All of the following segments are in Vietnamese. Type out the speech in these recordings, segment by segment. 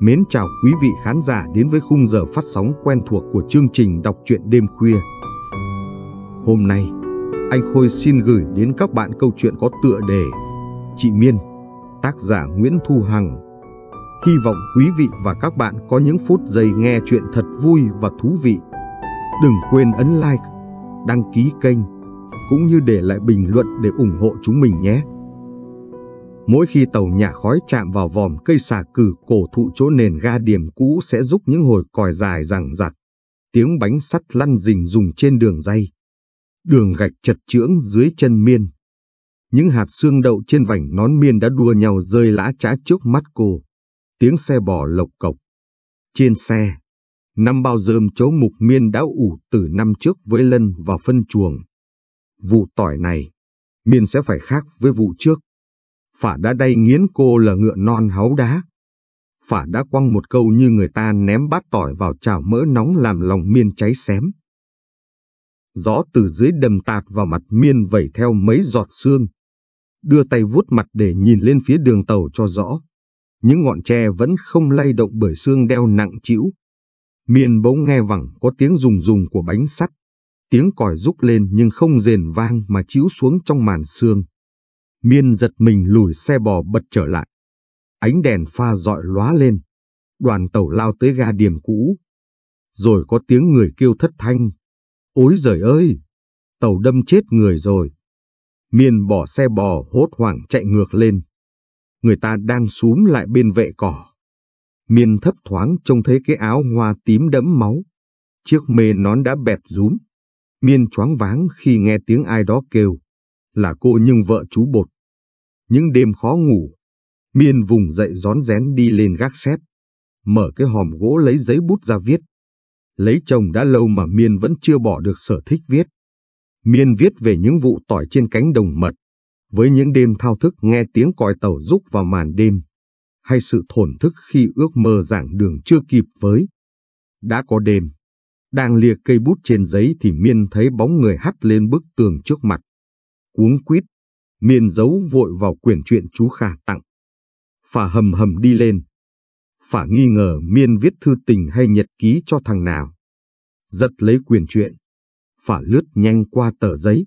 Mến chào quý vị khán giả đến với khung giờ phát sóng quen thuộc của chương trình đọc truyện đêm khuya. Hôm nay, anh Khôi xin gửi đến các bạn câu chuyện có tựa đề Chị Miên, tác giả Nguyễn Thu Hằng. Hy vọng quý vị và các bạn có những phút giây nghe chuyện thật vui và thú vị. Đừng quên ấn like, đăng ký kênh, cũng như để lại bình luận để ủng hộ chúng mình nhé. Mỗi khi tàu nhà khói chạm vào vòm cây xà cử cổ thụ chỗ nền ga điểm cũ sẽ giúp những hồi còi dài rằng rặc. Tiếng bánh sắt lăn rình rùng trên đường dây. Đường gạch chật chưỡng dưới chân miên. Những hạt xương đậu trên vành nón miên đã đua nhau rơi lã trá trước mắt cô. Tiếng xe bò lộc cộc. Trên xe, năm bao dơm chấu mục miên đã ủ từ năm trước với lân và phân chuồng. Vụ tỏi này, miên sẽ phải khác với vụ trước. Phả đã đay nghiến cô là ngựa non háu đá. Phả đã quăng một câu như người ta ném bát tỏi vào chảo mỡ nóng làm lòng miên cháy xém. Gió từ dưới đầm tạt vào mặt miên vẩy theo mấy giọt xương. Đưa tay vuốt mặt để nhìn lên phía đường tàu cho rõ. Những ngọn tre vẫn không lay động bởi xương đeo nặng chịu. Miên bỗng nghe vẳng có tiếng rùng rùng của bánh sắt. Tiếng còi rúc lên nhưng không rền vang mà chiếu xuống trong màn xương. Miên giật mình lùi xe bò bật trở lại. Ánh đèn pha dọi lóa lên. Đoàn tàu lao tới ga điểm cũ. Rồi có tiếng người kêu thất thanh. Ôi giời ơi! Tàu đâm chết người rồi. Miên bỏ xe bò hốt hoảng chạy ngược lên. Người ta đang súm lại bên vệ cỏ. Miên thấp thoáng trông thấy cái áo hoa tím đẫm máu. Chiếc mê nón đã bẹp rúm. Miên choáng váng khi nghe tiếng ai đó kêu. Là cô nhưng vợ chú bột những đêm khó ngủ. Miên vùng dậy rón rén đi lên gác xếp, mở cái hòm gỗ lấy giấy bút ra viết. Lấy chồng đã lâu mà Miên vẫn chưa bỏ được sở thích viết. Miên viết về những vụ tỏi trên cánh đồng mật, với những đêm thao thức nghe tiếng còi tàu rúc vào màn đêm, hay sự thổn thức khi ước mơ giảng đường chưa kịp với. Đã có đêm, đang lia cây bút trên giấy thì Miên thấy bóng người hắt lên bức tường trước mặt. Cuống quýt, Miên giấu vội vào quyển truyện chú Khả tặng. Phả hầm hầm đi lên. Phả nghi ngờ miên viết thư tình hay nhật ký cho thằng nào. Giật lấy quyển truyện. Phả lướt nhanh qua tờ giấy.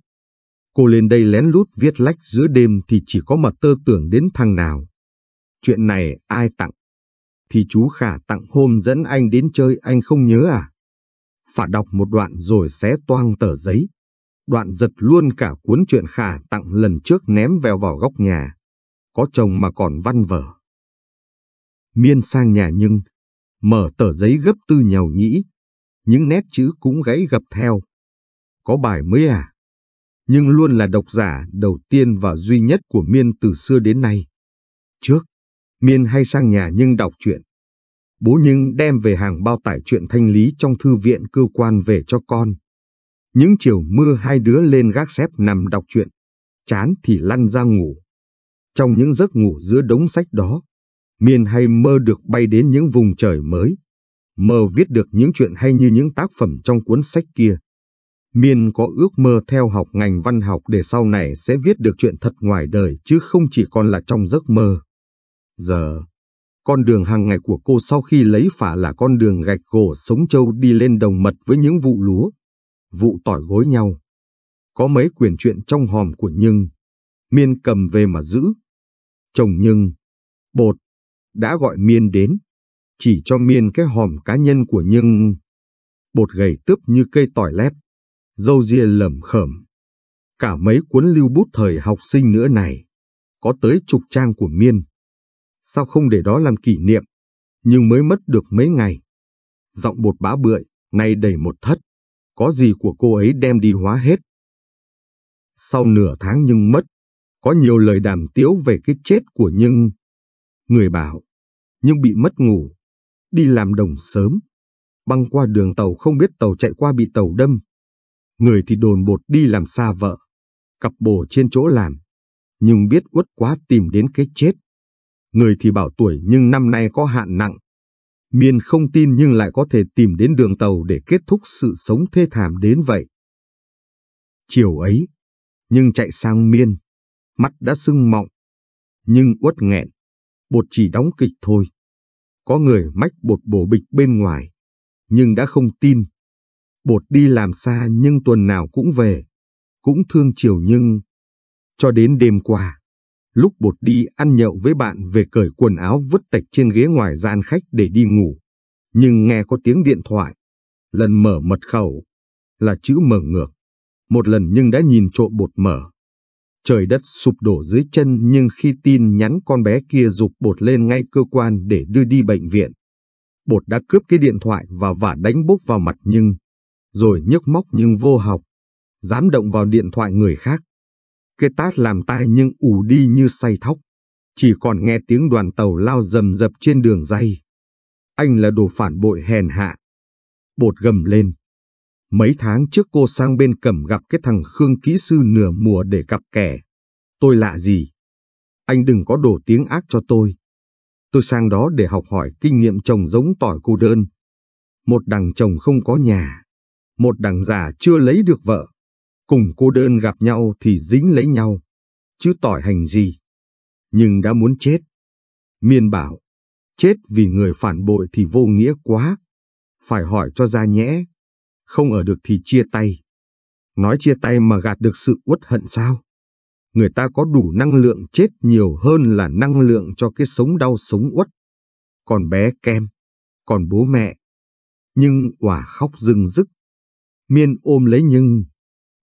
Cô lên đây lén lút viết lách giữa đêm thì chỉ có mà tơ tưởng đến thằng nào. Chuyện này ai tặng? Thì chú Khả tặng hôm dẫn anh đến chơi anh không nhớ à? Phả đọc một đoạn rồi xé toang tờ giấy đoạn giật luôn cả cuốn truyện khả tặng lần trước ném vèo vào góc nhà. Có chồng mà còn văn vở. Miên sang nhà nhưng, mở tờ giấy gấp tư nhầu nhĩ, những nét chữ cũng gãy gập theo. Có bài mới à? Nhưng luôn là độc giả đầu tiên và duy nhất của Miên từ xưa đến nay. Trước, Miên hay sang nhà nhưng đọc truyện. Bố nhưng đem về hàng bao tải truyện thanh lý trong thư viện cơ quan về cho con. Những chiều mưa hai đứa lên gác xếp nằm đọc truyện, chán thì lăn ra ngủ. Trong những giấc ngủ giữa đống sách đó, miền hay mơ được bay đến những vùng trời mới. Mơ viết được những chuyện hay như những tác phẩm trong cuốn sách kia. Miên có ước mơ theo học ngành văn học để sau này sẽ viết được chuyện thật ngoài đời chứ không chỉ còn là trong giấc mơ. Giờ, con đường hàng ngày của cô sau khi lấy phả là con đường gạch gỗ sống trâu đi lên đồng mật với những vụ lúa, vụ tỏi gối nhau. Có mấy quyển chuyện trong hòm của Nhưng, Miên cầm về mà giữ. Chồng Nhưng, Bột, đã gọi Miên đến, chỉ cho Miên cái hòm cá nhân của Nhưng. Bột gầy tướp như cây tỏi lép, dâu ria lẩm khẩm Cả mấy cuốn lưu bút thời học sinh nữa này, có tới chục trang của Miên. Sao không để đó làm kỷ niệm, nhưng mới mất được mấy ngày. Giọng bột bá bượi, nay đầy một thất có gì của cô ấy đem đi hóa hết. Sau nửa tháng Nhưng mất, có nhiều lời đàm tiếu về cái chết của Nhưng. Người bảo, Nhưng bị mất ngủ, đi làm đồng sớm, băng qua đường tàu không biết tàu chạy qua bị tàu đâm. Người thì đồn bột đi làm xa vợ, cặp bồ trên chỗ làm, nhưng biết uất quá tìm đến cái chết. Người thì bảo tuổi nhưng năm nay có hạn nặng, Miên không tin nhưng lại có thể tìm đến đường tàu để kết thúc sự sống thê thảm đến vậy. Chiều ấy, nhưng chạy sang Miên, mắt đã sưng mọng, nhưng uất nghẹn, bột chỉ đóng kịch thôi. Có người mách bột bổ bịch bên ngoài, nhưng đã không tin. Bột đi làm xa nhưng tuần nào cũng về, cũng thương chiều nhưng... Cho đến đêm qua, Lúc bột đi ăn nhậu với bạn về cởi quần áo vứt tạch trên ghế ngoài gian khách để đi ngủ. Nhưng nghe có tiếng điện thoại. Lần mở mật khẩu là chữ mở ngược. Một lần nhưng đã nhìn trộm bột mở. Trời đất sụp đổ dưới chân nhưng khi tin nhắn con bé kia dục bột lên ngay cơ quan để đưa đi bệnh viện. Bột đã cướp cái điện thoại và vả đánh bốc vào mặt nhưng, rồi nhức móc nhưng vô học, dám động vào điện thoại người khác. Cái tát làm tai nhưng ù đi như say thóc. Chỉ còn nghe tiếng đoàn tàu lao dầm dập trên đường dây. Anh là đồ phản bội hèn hạ. Bột gầm lên. Mấy tháng trước cô sang bên cầm gặp cái thằng Khương kỹ sư nửa mùa để gặp kẻ. Tôi lạ gì? Anh đừng có đổ tiếng ác cho tôi. Tôi sang đó để học hỏi kinh nghiệm chồng giống tỏi cô đơn. Một đằng chồng không có nhà. Một đằng già chưa lấy được vợ cùng cô đơn gặp nhau thì dính lấy nhau, chứ tỏi hành gì. Nhưng đã muốn chết. Miên bảo, chết vì người phản bội thì vô nghĩa quá. Phải hỏi cho ra nhẽ, không ở được thì chia tay. Nói chia tay mà gạt được sự uất hận sao? Người ta có đủ năng lượng chết nhiều hơn là năng lượng cho cái sống đau sống uất. Còn bé Kem, còn bố mẹ. Nhưng quả khóc rưng rức. Miên ôm lấy nhưng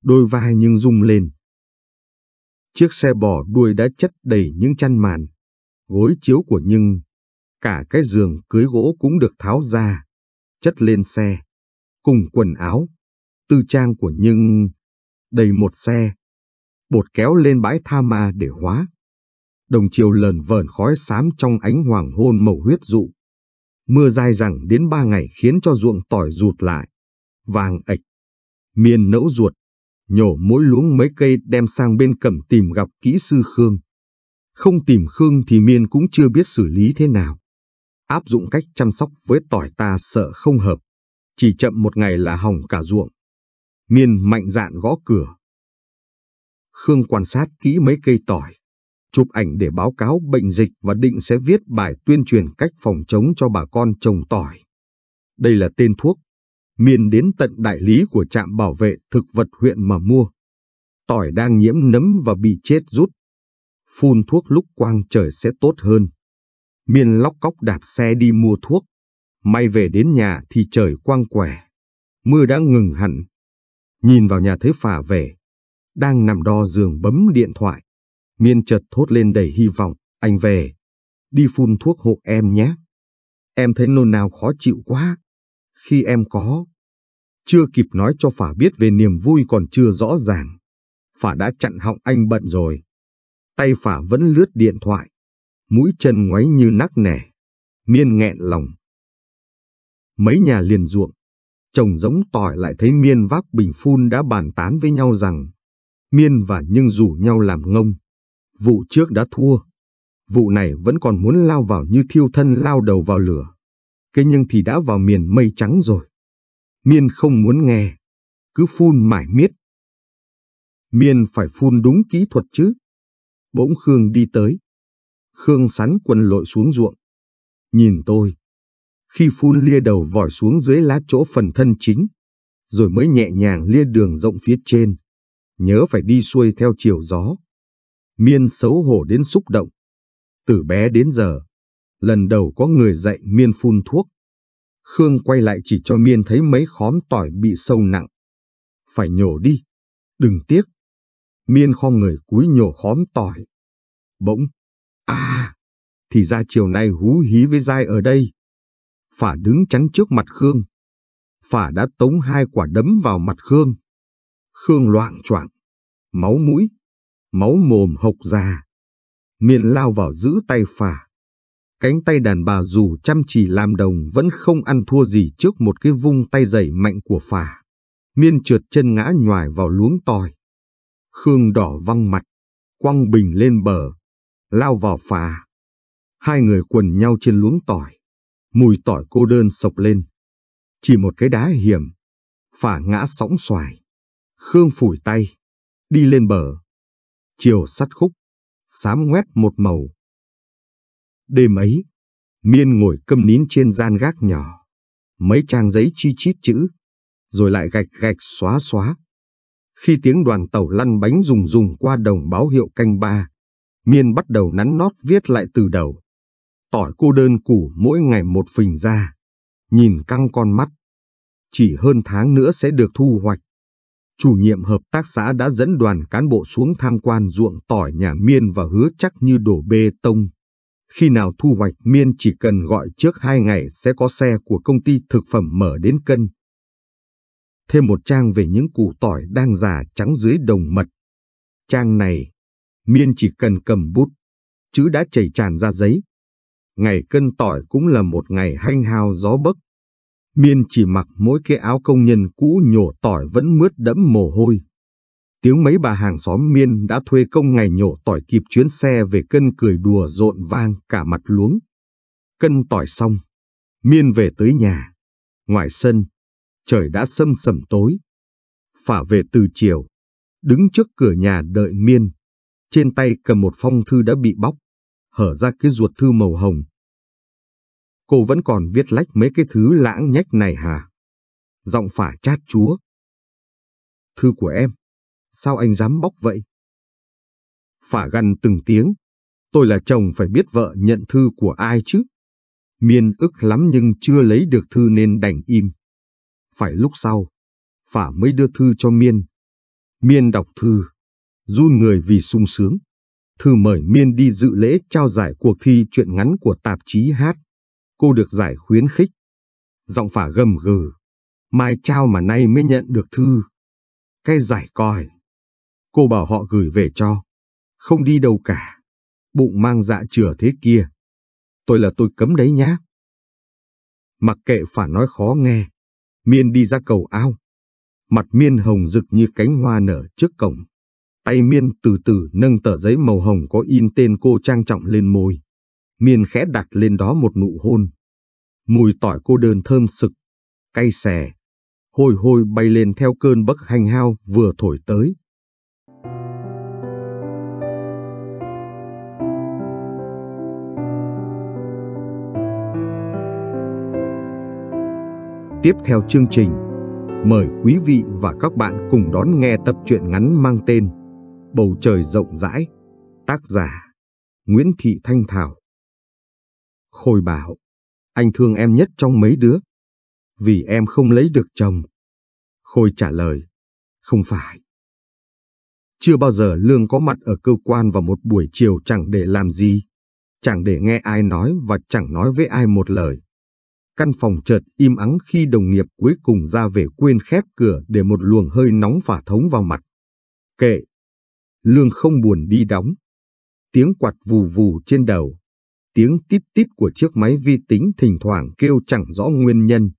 đôi vai nhưng rung lên. Chiếc xe bò đuôi đã chất đầy những chăn màn, gối chiếu của Nhưng, cả cái giường cưới gỗ cũng được tháo ra, chất lên xe, cùng quần áo, tư trang của Nhưng, đầy một xe, bột kéo lên bãi tha ma để hóa. Đồng chiều lờn vờn khói xám trong ánh hoàng hôn màu huyết dụ. Mưa dai rằng đến ba ngày khiến cho ruộng tỏi rụt lại, vàng ạch, miền nẫu ruột nhổ mỗi luống mấy cây đem sang bên cẩm tìm gặp kỹ sư Khương. Không tìm Khương thì Miên cũng chưa biết xử lý thế nào. Áp dụng cách chăm sóc với tỏi ta sợ không hợp, chỉ chậm một ngày là hỏng cả ruộng. Miên mạnh dạn gõ cửa. Khương quan sát kỹ mấy cây tỏi, chụp ảnh để báo cáo bệnh dịch và định sẽ viết bài tuyên truyền cách phòng chống cho bà con trồng tỏi. Đây là tên thuốc miền đến tận đại lý của trạm bảo vệ thực vật huyện mà mua. Tỏi đang nhiễm nấm và bị chết rút. Phun thuốc lúc quang trời sẽ tốt hơn. Miên lóc cóc đạp xe đi mua thuốc. May về đến nhà thì trời quang quẻ. Mưa đã ngừng hẳn. Nhìn vào nhà thấy phà về. Đang nằm đo giường bấm điện thoại. Miên chợt thốt lên đầy hy vọng. Anh về. Đi phun thuốc hộ em nhé. Em thấy nôn nào khó chịu quá khi em có. Chưa kịp nói cho Phả biết về niềm vui còn chưa rõ ràng. Phả đã chặn họng anh bận rồi. Tay Phả vẫn lướt điện thoại. Mũi chân ngoáy như nắc nẻ. Miên nghẹn lòng. Mấy nhà liền ruộng. Chồng giống tỏi lại thấy Miên vác bình phun đã bàn tán với nhau rằng Miên và Nhưng rủ nhau làm ngông. Vụ trước đã thua. Vụ này vẫn còn muốn lao vào như thiêu thân lao đầu vào lửa cái nhưng thì đã vào miền mây trắng rồi. Miên không muốn nghe, cứ phun mải miết. Miên phải phun đúng kỹ thuật chứ. Bỗng Khương đi tới. Khương sắn quần lội xuống ruộng. Nhìn tôi. Khi phun lia đầu vòi xuống dưới lá chỗ phần thân chính, rồi mới nhẹ nhàng lia đường rộng phía trên. Nhớ phải đi xuôi theo chiều gió. Miên xấu hổ đến xúc động. Từ bé đến giờ, lần đầu có người dạy Miên phun thuốc. Khương quay lại chỉ cho Miên thấy mấy khóm tỏi bị sâu nặng. Phải nhổ đi, đừng tiếc. Miên khom người cúi nhổ khóm tỏi. Bỗng, à, thì ra chiều nay hú hí với dai ở đây. Phả đứng chắn trước mặt Khương. Phả đã tống hai quả đấm vào mặt Khương. Khương loạn choạng, máu mũi, máu mồm hộc ra. Miên lao vào giữ tay Phả cánh tay đàn bà dù chăm chỉ làm đồng vẫn không ăn thua gì trước một cái vung tay dày mạnh của phà. Miên trượt chân ngã nhoài vào luống tòi. Khương đỏ văng mặt, quăng bình lên bờ, lao vào phà. Hai người quần nhau trên luống tỏi, mùi tỏi cô đơn sộc lên. Chỉ một cái đá hiểm, phà ngã sóng xoài. Khương phủi tay, đi lên bờ. Chiều sắt khúc, sám ngoét một màu Đêm ấy, Miên ngồi câm nín trên gian gác nhỏ, mấy trang giấy chi chít chữ, rồi lại gạch gạch xóa xóa. Khi tiếng đoàn tàu lăn bánh rùng rùng qua đồng báo hiệu canh ba, Miên bắt đầu nắn nót viết lại từ đầu. Tỏi cô đơn củ mỗi ngày một phình ra, nhìn căng con mắt. Chỉ hơn tháng nữa sẽ được thu hoạch. Chủ nhiệm hợp tác xã đã dẫn đoàn cán bộ xuống tham quan ruộng tỏi nhà Miên và hứa chắc như đổ bê tông. Khi nào thu hoạch miên chỉ cần gọi trước 2 ngày sẽ có xe của công ty thực phẩm mở đến cân. Thêm một trang về những củ tỏi đang già trắng dưới đồng mật. Trang này, miên chỉ cần cầm bút, chữ đã chảy tràn ra giấy. Ngày cân tỏi cũng là một ngày hanh hao gió bấc. Miên chỉ mặc mỗi cái áo công nhân cũ nhổ tỏi vẫn mướt đẫm mồ hôi tiếng mấy bà hàng xóm miên đã thuê công ngày nhổ tỏi kịp chuyến xe về cân cười đùa rộn vang cả mặt luống. Cân tỏi xong, miên về tới nhà. Ngoài sân, trời đã sâm sầm tối. Phả về từ chiều, đứng trước cửa nhà đợi miên. Trên tay cầm một phong thư đã bị bóc, hở ra cái ruột thư màu hồng. Cô vẫn còn viết lách mấy cái thứ lãng nhách này hả? Giọng phả chát chúa. Thư của em, sao anh dám bóc vậy? Phả gần từng tiếng, tôi là chồng phải biết vợ nhận thư của ai chứ? Miên ức lắm nhưng chưa lấy được thư nên đành im. Phải lúc sau, Phả mới đưa thư cho Miên. Miên đọc thư, run người vì sung sướng. Thư mời Miên đi dự lễ trao giải cuộc thi truyện ngắn của tạp chí Hát. Cô được giải khuyến khích. Giọng Phả gầm gừ. Mai trao mà nay mới nhận được thư. Cái giải còi cô bảo họ gửi về cho. Không đi đâu cả. Bụng mang dạ chừa thế kia. Tôi là tôi cấm đấy nhá. Mặc kệ phản nói khó nghe, Miên đi ra cầu ao. Mặt Miên hồng rực như cánh hoa nở trước cổng. Tay Miên từ từ nâng tờ giấy màu hồng có in tên cô trang trọng lên môi. Miên khẽ đặt lên đó một nụ hôn. Mùi tỏi cô đơn thơm sực, cay xè, hôi hôi bay lên theo cơn bấc hành hao vừa thổi tới. Tiếp theo chương trình, mời quý vị và các bạn cùng đón nghe tập truyện ngắn mang tên Bầu trời rộng rãi, tác giả Nguyễn Thị Thanh Thảo. Khôi bảo, anh thương em nhất trong mấy đứa, vì em không lấy được chồng. Khôi trả lời, không phải. Chưa bao giờ Lương có mặt ở cơ quan vào một buổi chiều chẳng để làm gì, chẳng để nghe ai nói và chẳng nói với ai một lời. Căn phòng chợt im ắng khi đồng nghiệp cuối cùng ra về quên khép cửa để một luồng hơi nóng phả thống vào mặt. Kệ! Lương không buồn đi đóng. Tiếng quạt vù vù trên đầu. Tiếng tít tít của chiếc máy vi tính thỉnh thoảng kêu chẳng rõ nguyên nhân.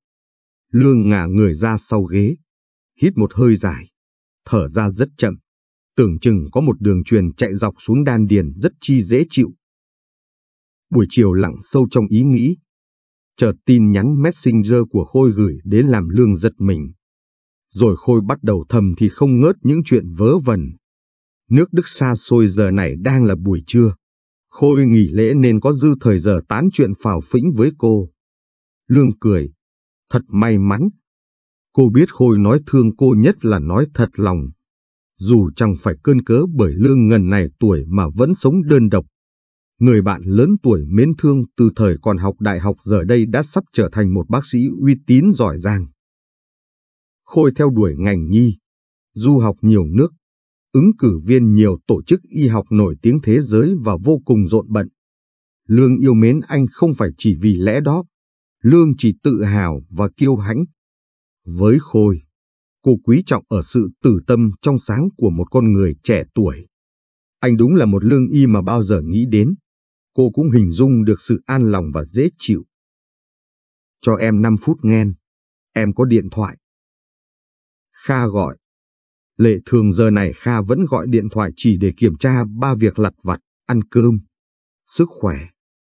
Lương ngả người ra sau ghế. Hít một hơi dài. Thở ra rất chậm. Tưởng chừng có một đường truyền chạy dọc xuống đan điền rất chi dễ chịu. Buổi chiều lặng sâu trong ý nghĩ, chợt tin nhắn Messenger của Khôi gửi đến làm Lương giật mình. Rồi Khôi bắt đầu thầm thì không ngớt những chuyện vớ vẩn. Nước Đức xa xôi giờ này đang là buổi trưa. Khôi nghỉ lễ nên có dư thời giờ tán chuyện phào phĩnh với cô. Lương cười. Thật may mắn. Cô biết Khôi nói thương cô nhất là nói thật lòng. Dù chẳng phải cơn cớ bởi Lương ngần này tuổi mà vẫn sống đơn độc người bạn lớn tuổi mến thương từ thời còn học đại học giờ đây đã sắp trở thành một bác sĩ uy tín giỏi giang. Khôi theo đuổi ngành nhi, du học nhiều nước, ứng cử viên nhiều tổ chức y học nổi tiếng thế giới và vô cùng rộn bận. Lương yêu mến anh không phải chỉ vì lẽ đó, Lương chỉ tự hào và kiêu hãnh. Với Khôi, cô quý trọng ở sự tử tâm trong sáng của một con người trẻ tuổi. Anh đúng là một lương y mà bao giờ nghĩ đến cô cũng hình dung được sự an lòng và dễ chịu. Cho em 5 phút nghe em có điện thoại. Kha gọi. Lệ thường giờ này Kha vẫn gọi điện thoại chỉ để kiểm tra ba việc lặt vặt, ăn cơm, sức khỏe,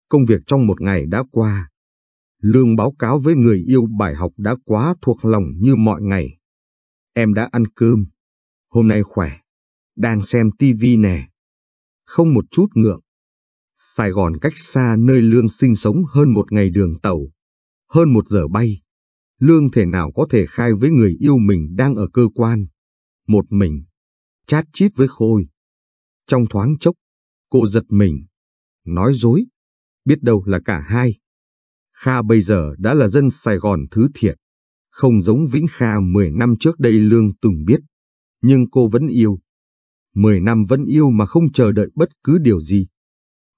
công việc trong một ngày đã qua. Lương báo cáo với người yêu bài học đã quá thuộc lòng như mọi ngày. Em đã ăn cơm, hôm nay khỏe, đang xem tivi nè. Không một chút ngượng. Sài Gòn cách xa nơi Lương sinh sống hơn một ngày đường tàu, hơn một giờ bay. Lương thể nào có thể khai với người yêu mình đang ở cơ quan. Một mình, chát chít với Khôi. Trong thoáng chốc, cô giật mình, nói dối, biết đâu là cả hai. Kha bây giờ đã là dân Sài Gòn thứ thiệt, không giống Vĩnh Kha 10 năm trước đây Lương từng biết, nhưng cô vẫn yêu. 10 năm vẫn yêu mà không chờ đợi bất cứ điều gì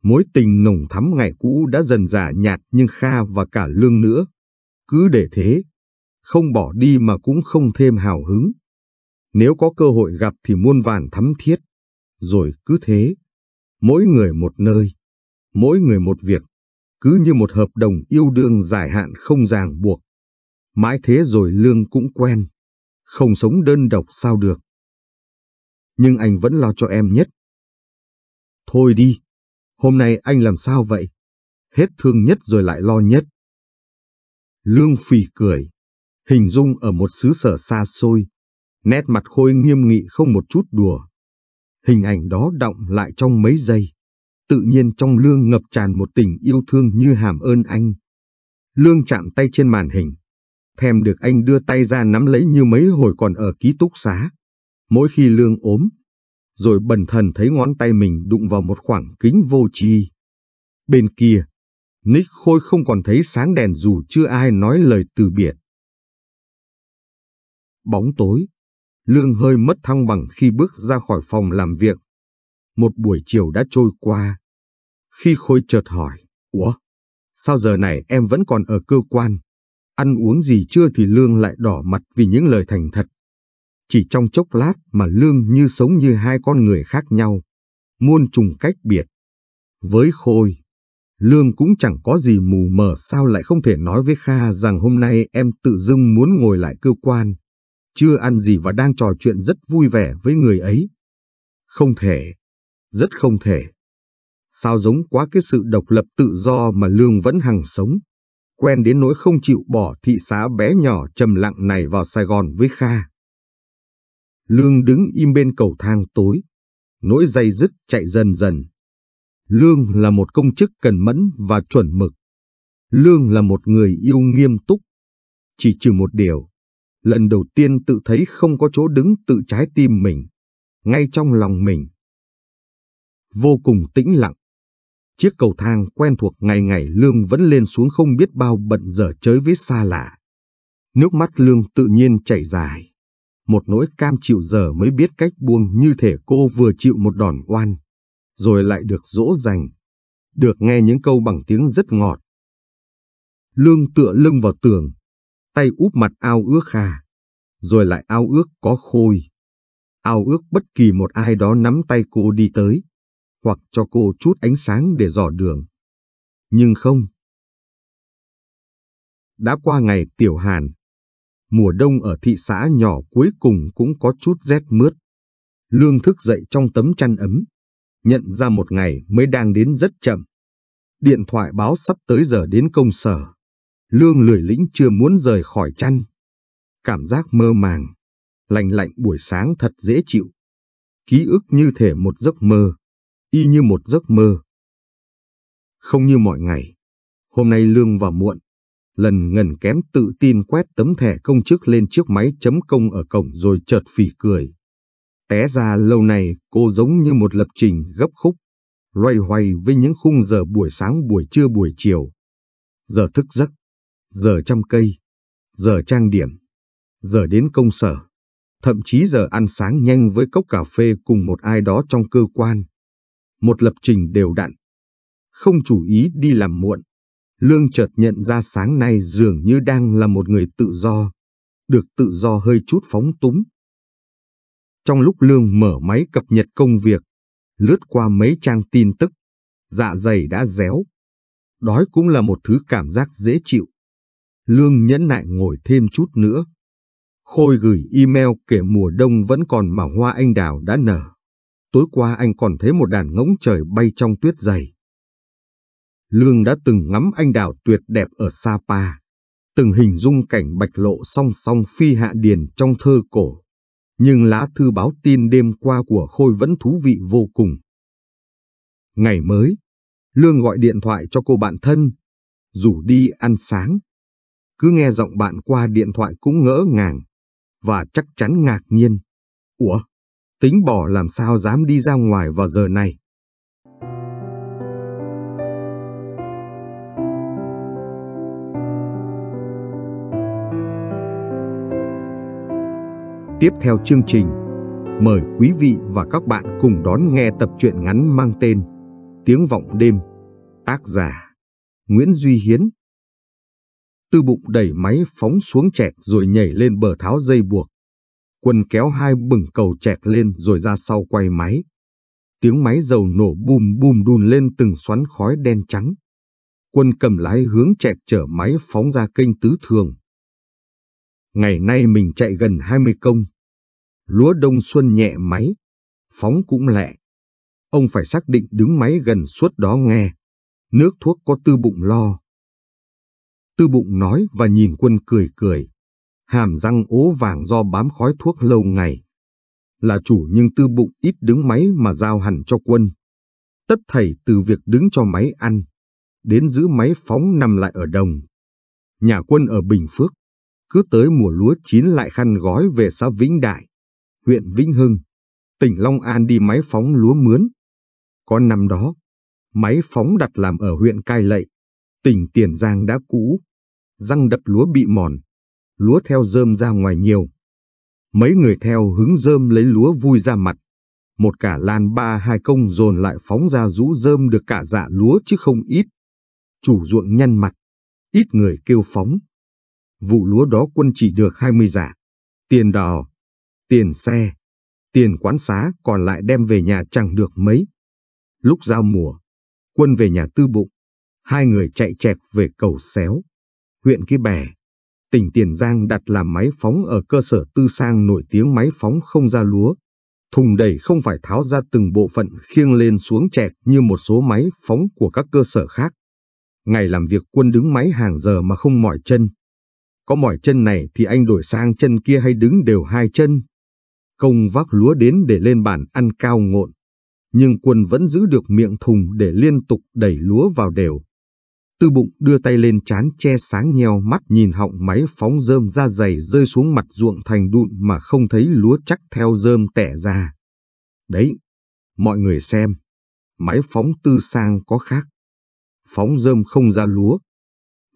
mối tình nồng thắm ngày cũ đã dần giả nhạt nhưng Kha và cả Lương nữa. Cứ để thế, không bỏ đi mà cũng không thêm hào hứng. Nếu có cơ hội gặp thì muôn vàn thắm thiết. Rồi cứ thế, mỗi người một nơi, mỗi người một việc, cứ như một hợp đồng yêu đương dài hạn không ràng buộc. Mãi thế rồi Lương cũng quen, không sống đơn độc sao được. Nhưng anh vẫn lo cho em nhất. Thôi đi, Hôm nay anh làm sao vậy? Hết thương nhất rồi lại lo nhất. Lương phì cười, hình dung ở một xứ sở xa xôi, nét mặt khôi nghiêm nghị không một chút đùa. Hình ảnh đó động lại trong mấy giây, tự nhiên trong Lương ngập tràn một tình yêu thương như hàm ơn anh. Lương chạm tay trên màn hình, thèm được anh đưa tay ra nắm lấy như mấy hồi còn ở ký túc xá. Mỗi khi Lương ốm, rồi bần thần thấy ngón tay mình đụng vào một khoảng kính vô tri. Bên kia, Nick Khôi không còn thấy sáng đèn dù chưa ai nói lời từ biệt. Bóng tối, Lương hơi mất thăng bằng khi bước ra khỏi phòng làm việc. Một buổi chiều đã trôi qua. Khi Khôi chợt hỏi, Ủa, sao giờ này em vẫn còn ở cơ quan? Ăn uống gì chưa thì Lương lại đỏ mặt vì những lời thành thật chỉ trong chốc lát mà Lương như sống như hai con người khác nhau, muôn trùng cách biệt. Với Khôi, Lương cũng chẳng có gì mù mờ sao lại không thể nói với Kha rằng hôm nay em tự dưng muốn ngồi lại cơ quan, chưa ăn gì và đang trò chuyện rất vui vẻ với người ấy. Không thể, rất không thể. Sao giống quá cái sự độc lập tự do mà Lương vẫn hằng sống, quen đến nỗi không chịu bỏ thị xã bé nhỏ trầm lặng này vào Sài Gòn với Kha. Lương đứng im bên cầu thang tối, nỗi dây dứt chạy dần dần. Lương là một công chức cần mẫn và chuẩn mực. Lương là một người yêu nghiêm túc. Chỉ trừ một điều, lần đầu tiên tự thấy không có chỗ đứng tự trái tim mình, ngay trong lòng mình. Vô cùng tĩnh lặng, chiếc cầu thang quen thuộc ngày ngày Lương vẫn lên xuống không biết bao bận giờ chơi với xa lạ. Nước mắt Lương tự nhiên chảy dài một nỗi cam chịu giờ mới biết cách buông như thể cô vừa chịu một đòn oan, rồi lại được dỗ dành, được nghe những câu bằng tiếng rất ngọt. Lương tựa lưng vào tường, tay úp mặt ao ước hà, rồi lại ao ước có khôi. Ao ước bất kỳ một ai đó nắm tay cô đi tới, hoặc cho cô chút ánh sáng để dò đường. Nhưng không. Đã qua ngày tiểu hàn, mùa đông ở thị xã nhỏ cuối cùng cũng có chút rét mướt. Lương thức dậy trong tấm chăn ấm, nhận ra một ngày mới đang đến rất chậm. Điện thoại báo sắp tới giờ đến công sở. Lương lười lĩnh chưa muốn rời khỏi chăn. Cảm giác mơ màng, lành lạnh buổi sáng thật dễ chịu. Ký ức như thể một giấc mơ, y như một giấc mơ. Không như mọi ngày, hôm nay Lương vào muộn, lần ngần kém tự tin quét tấm thẻ công chức lên chiếc máy chấm công ở cổng rồi chợt phỉ cười. Té ra lâu này cô giống như một lập trình gấp khúc, loay hoay với những khung giờ buổi sáng buổi trưa buổi chiều. Giờ thức giấc, giờ chăm cây, giờ trang điểm, giờ đến công sở, thậm chí giờ ăn sáng nhanh với cốc cà phê cùng một ai đó trong cơ quan. Một lập trình đều đặn, không chủ ý đi làm muộn, Lương chợt nhận ra sáng nay dường như đang là một người tự do, được tự do hơi chút phóng túng. Trong lúc Lương mở máy cập nhật công việc, lướt qua mấy trang tin tức, dạ dày đã réo. Đói cũng là một thứ cảm giác dễ chịu. Lương nhẫn nại ngồi thêm chút nữa. Khôi gửi email kể mùa đông vẫn còn mà hoa anh đào đã nở. Tối qua anh còn thấy một đàn ngỗng trời bay trong tuyết dày. Lương đã từng ngắm anh đào tuyệt đẹp ở Sapa, từng hình dung cảnh bạch lộ song song phi hạ điền trong thơ cổ. Nhưng lá thư báo tin đêm qua của Khôi vẫn thú vị vô cùng. Ngày mới, Lương gọi điện thoại cho cô bạn thân, rủ đi ăn sáng. Cứ nghe giọng bạn qua điện thoại cũng ngỡ ngàng, và chắc chắn ngạc nhiên. Ủa, tính bỏ làm sao dám đi ra ngoài vào giờ này? Tiếp theo chương trình, mời quý vị và các bạn cùng đón nghe tập truyện ngắn mang tên Tiếng vọng đêm, tác giả Nguyễn Duy Hiến. Tư bụng đẩy máy phóng xuống chẹt rồi nhảy lên bờ tháo dây buộc. Quân kéo hai bừng cầu chẹt lên rồi ra sau quay máy. Tiếng máy dầu nổ bùm bùm đùn lên từng xoắn khói đen trắng. Quân cầm lái hướng chẹt chở máy phóng ra kênh tứ thường Ngày nay mình chạy gần 20 công. Lúa đông xuân nhẹ máy, phóng cũng lẹ. Ông phải xác định đứng máy gần suốt đó nghe. Nước thuốc có tư bụng lo. Tư bụng nói và nhìn quân cười cười. Hàm răng ố vàng do bám khói thuốc lâu ngày. Là chủ nhưng tư bụng ít đứng máy mà giao hẳn cho quân. Tất thầy từ việc đứng cho máy ăn, đến giữ máy phóng nằm lại ở đồng. Nhà quân ở Bình Phước, cứ tới mùa lúa chín lại khăn gói về xã Vĩnh Đại, huyện Vĩnh Hưng, tỉnh Long An đi máy phóng lúa mướn. Có năm đó, máy phóng đặt làm ở huyện Cai Lậy, tỉnh Tiền Giang đã cũ, răng đập lúa bị mòn, lúa theo rơm ra ngoài nhiều. Mấy người theo hứng rơm lấy lúa vui ra mặt, một cả lan ba hai công dồn lại phóng ra rũ rơm được cả dạ lúa chứ không ít. Chủ ruộng nhăn mặt, ít người kêu phóng vụ lúa đó quân chỉ được 20 giả. Tiền đò, tiền xe, tiền quán xá còn lại đem về nhà chẳng được mấy. Lúc giao mùa, quân về nhà tư bụng, hai người chạy chẹt về cầu xéo, huyện Ký Bè. Tỉnh Tiền Giang đặt làm máy phóng ở cơ sở tư sang nổi tiếng máy phóng không ra lúa. Thùng đầy không phải tháo ra từng bộ phận khiêng lên xuống chẹt như một số máy phóng của các cơ sở khác. Ngày làm việc quân đứng máy hàng giờ mà không mỏi chân. Có mỏi chân này thì anh đổi sang chân kia hay đứng đều hai chân. Công vác lúa đến để lên bàn ăn cao ngộn. Nhưng quân vẫn giữ được miệng thùng để liên tục đẩy lúa vào đều. Tư bụng đưa tay lên chán che sáng nheo mắt nhìn họng máy phóng rơm ra dày rơi xuống mặt ruộng thành đụn mà không thấy lúa chắc theo rơm tẻ ra. Đấy, mọi người xem, máy phóng tư sang có khác. Phóng rơm không ra lúa,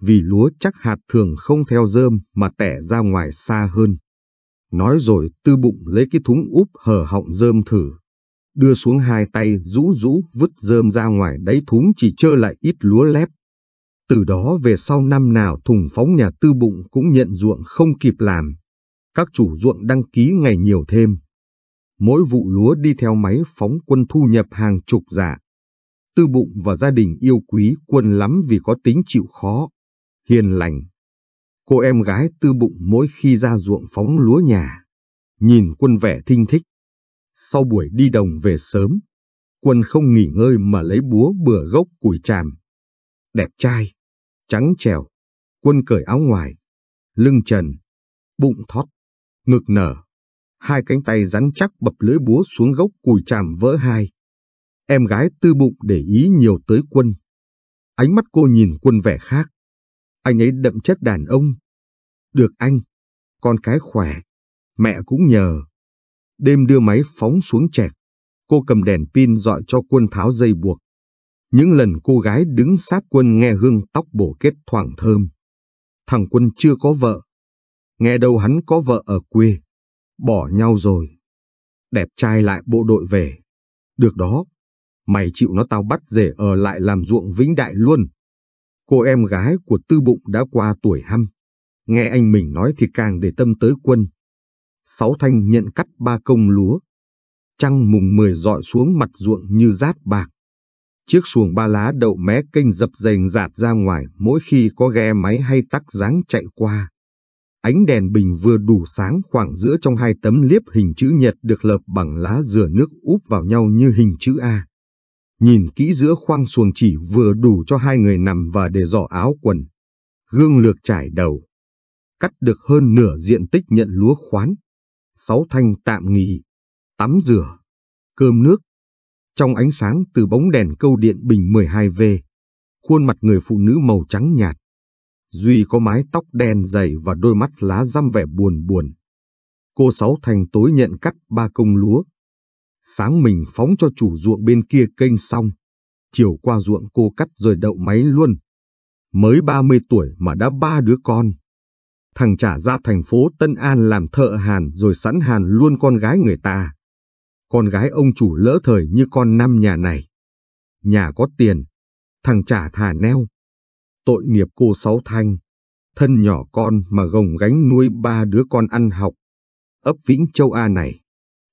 vì lúa chắc hạt thường không theo dơm mà tẻ ra ngoài xa hơn. Nói rồi tư bụng lấy cái thúng úp hở họng dơm thử. Đưa xuống hai tay rũ rũ vứt dơm ra ngoài đáy thúng chỉ trơ lại ít lúa lép. Từ đó về sau năm nào thùng phóng nhà tư bụng cũng nhận ruộng không kịp làm. Các chủ ruộng đăng ký ngày nhiều thêm. Mỗi vụ lúa đi theo máy phóng quân thu nhập hàng chục dạ. Tư bụng và gia đình yêu quý quân lắm vì có tính chịu khó hiền lành. Cô em gái tư bụng mỗi khi ra ruộng phóng lúa nhà, nhìn quân vẻ thinh thích. Sau buổi đi đồng về sớm, quân không nghỉ ngơi mà lấy búa bừa gốc củi tràm. Đẹp trai, trắng trèo, quân cởi áo ngoài, lưng trần, bụng thót, ngực nở. Hai cánh tay rắn chắc bập lưỡi búa xuống gốc củi tràm vỡ hai. Em gái tư bụng để ý nhiều tới quân. Ánh mắt cô nhìn quân vẻ khác. Anh ấy đậm chất đàn ông. Được anh, con cái khỏe, mẹ cũng nhờ. Đêm đưa máy phóng xuống chẹt, cô cầm đèn pin dọi cho quân tháo dây buộc. Những lần cô gái đứng sát quân nghe hương tóc bổ kết thoảng thơm. Thằng quân chưa có vợ. Nghe đâu hắn có vợ ở quê. Bỏ nhau rồi. Đẹp trai lại bộ đội về. Được đó. Mày chịu nó tao bắt rể ở lại làm ruộng vĩnh đại luôn. Cô em gái của Tư Bụng đã qua tuổi hăm. Nghe anh mình nói thì càng để tâm tới quân. Sáu thanh nhận cắt ba công lúa. Trăng mùng mười dọi xuống mặt ruộng như rát bạc. Chiếc xuồng ba lá đậu mé kênh dập dềnh dạt ra ngoài mỗi khi có ghe máy hay tắc dáng chạy qua. Ánh đèn bình vừa đủ sáng khoảng giữa trong hai tấm liếp hình chữ nhật được lợp bằng lá dừa nước úp vào nhau như hình chữ A nhìn kỹ giữa khoang xuồng chỉ vừa đủ cho hai người nằm và để giỏ áo quần. Gương lược trải đầu. Cắt được hơn nửa diện tích nhận lúa khoán. Sáu thanh tạm nghỉ. Tắm rửa. Cơm nước. Trong ánh sáng từ bóng đèn câu điện bình 12V, khuôn mặt người phụ nữ màu trắng nhạt. Duy có mái tóc đen dày và đôi mắt lá răm vẻ buồn buồn. Cô Sáu Thành tối nhận cắt ba công lúa, sáng mình phóng cho chủ ruộng bên kia kênh xong, chiều qua ruộng cô cắt rồi đậu máy luôn. Mới 30 tuổi mà đã ba đứa con. Thằng trả ra thành phố Tân An làm thợ hàn rồi sẵn hàn luôn con gái người ta. Con gái ông chủ lỡ thời như con năm nhà này. Nhà có tiền, thằng trả thả neo. Tội nghiệp cô Sáu Thanh, thân nhỏ con mà gồng gánh nuôi ba đứa con ăn học. Ấp Vĩnh Châu A này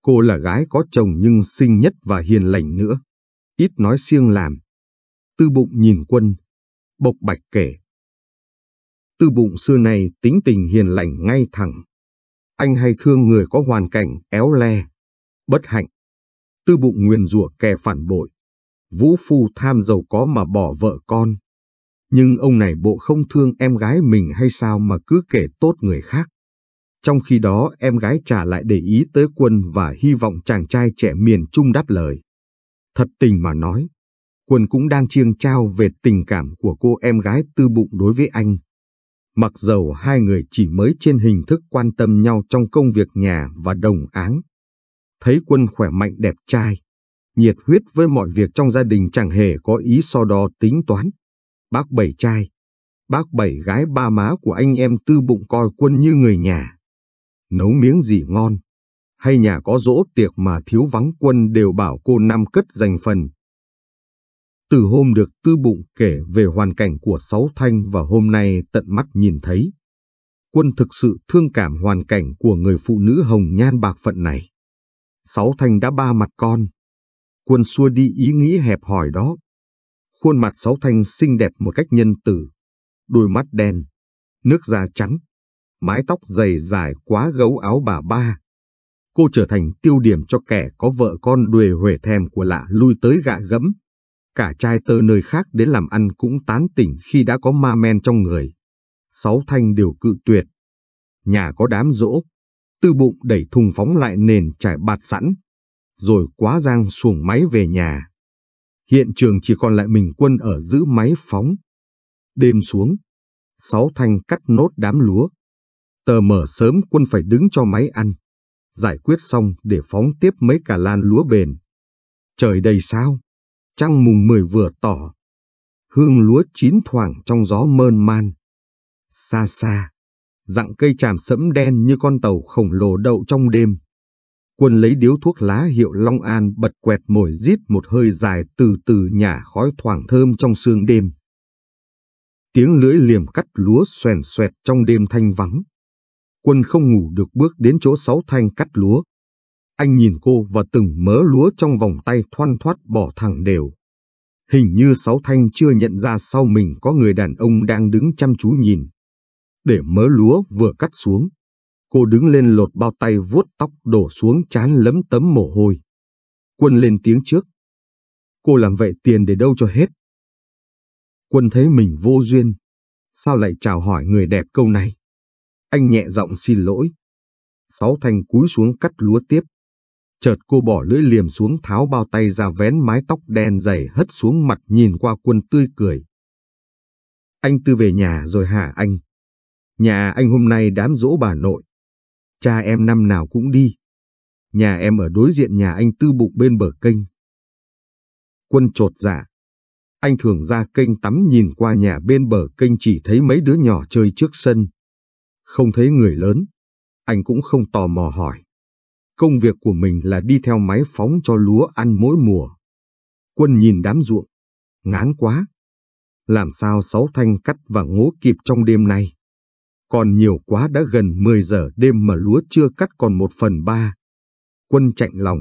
Cô là gái có chồng nhưng xinh nhất và hiền lành nữa. Ít nói siêng làm. Tư bụng nhìn quân. Bộc bạch kể. Tư bụng xưa này tính tình hiền lành ngay thẳng. Anh hay thương người có hoàn cảnh éo le, bất hạnh. Tư bụng nguyền rủa kẻ phản bội. Vũ phu tham giàu có mà bỏ vợ con. Nhưng ông này bộ không thương em gái mình hay sao mà cứ kể tốt người khác. Trong khi đó em gái trả lại để ý tới quân và hy vọng chàng trai trẻ miền Trung đáp lời. Thật tình mà nói, quân cũng đang chiêng trao về tình cảm của cô em gái tư bụng đối với anh. Mặc dầu hai người chỉ mới trên hình thức quan tâm nhau trong công việc nhà và đồng áng. Thấy quân khỏe mạnh đẹp trai, nhiệt huyết với mọi việc trong gia đình chẳng hề có ý so đo tính toán. Bác bảy trai, bác bảy gái ba má của anh em tư bụng coi quân như người nhà nấu miếng gì ngon, hay nhà có dỗ tiệc mà thiếu vắng quân đều bảo cô Năm cất dành phần. Từ hôm được Tư Bụng kể về hoàn cảnh của Sáu Thanh và hôm nay tận mắt nhìn thấy, quân thực sự thương cảm hoàn cảnh của người phụ nữ hồng nhan bạc phận này. Sáu Thanh đã ba mặt con. Quân xua đi ý nghĩ hẹp hòi đó. Khuôn mặt Sáu Thanh xinh đẹp một cách nhân từ. Đôi mắt đen, nước da trắng, mái tóc dày dài quá gấu áo bà ba. Cô trở thành tiêu điểm cho kẻ có vợ con đuề huề thèm của lạ lui tới gạ gẫm. Cả trai tơ nơi khác đến làm ăn cũng tán tỉnh khi đã có ma men trong người. Sáu thanh đều cự tuyệt. Nhà có đám rỗ, tư bụng đẩy thùng phóng lại nền trải bạt sẵn, rồi quá giang xuồng máy về nhà. Hiện trường chỉ còn lại mình quân ở giữ máy phóng. Đêm xuống, sáu thanh cắt nốt đám lúa, Tờ mở sớm quân phải đứng cho máy ăn. Giải quyết xong để phóng tiếp mấy cả lan lúa bền. Trời đầy sao? Trăng mùng mười vừa tỏ. Hương lúa chín thoảng trong gió mơn man. Xa xa, dặng cây tràm sẫm đen như con tàu khổng lồ đậu trong đêm. Quân lấy điếu thuốc lá hiệu Long An bật quẹt mồi rít một hơi dài từ từ nhả khói thoảng thơm trong sương đêm. Tiếng lưỡi liềm cắt lúa xoèn xoẹt trong đêm thanh vắng. Quân không ngủ được bước đến chỗ sáu thanh cắt lúa. Anh nhìn cô và từng mớ lúa trong vòng tay thoăn thoát bỏ thẳng đều. Hình như sáu thanh chưa nhận ra sau mình có người đàn ông đang đứng chăm chú nhìn. Để mớ lúa vừa cắt xuống, cô đứng lên lột bao tay vuốt tóc đổ xuống chán lấm tấm mồ hôi. Quân lên tiếng trước. Cô làm vậy tiền để đâu cho hết. Quân thấy mình vô duyên. Sao lại chào hỏi người đẹp câu này? Anh nhẹ giọng xin lỗi. Sáu Thanh cúi xuống cắt lúa tiếp. Chợt cô bỏ lưỡi liềm xuống tháo bao tay ra vén mái tóc đen dày hất xuống mặt nhìn qua quân tươi cười. Anh Tư về nhà rồi hả anh? Nhà anh hôm nay đám dỗ bà nội. Cha em năm nào cũng đi. Nhà em ở đối diện nhà anh Tư bụng bên bờ kênh. Quân trột dạ. Anh thường ra kênh tắm nhìn qua nhà bên bờ kênh chỉ thấy mấy đứa nhỏ chơi trước sân, không thấy người lớn, anh cũng không tò mò hỏi. Công việc của mình là đi theo máy phóng cho lúa ăn mỗi mùa. Quân nhìn đám ruộng, ngán quá. Làm sao sáu thanh cắt và ngố kịp trong đêm nay? Còn nhiều quá đã gần 10 giờ đêm mà lúa chưa cắt còn một phần ba. Quân chạnh lòng.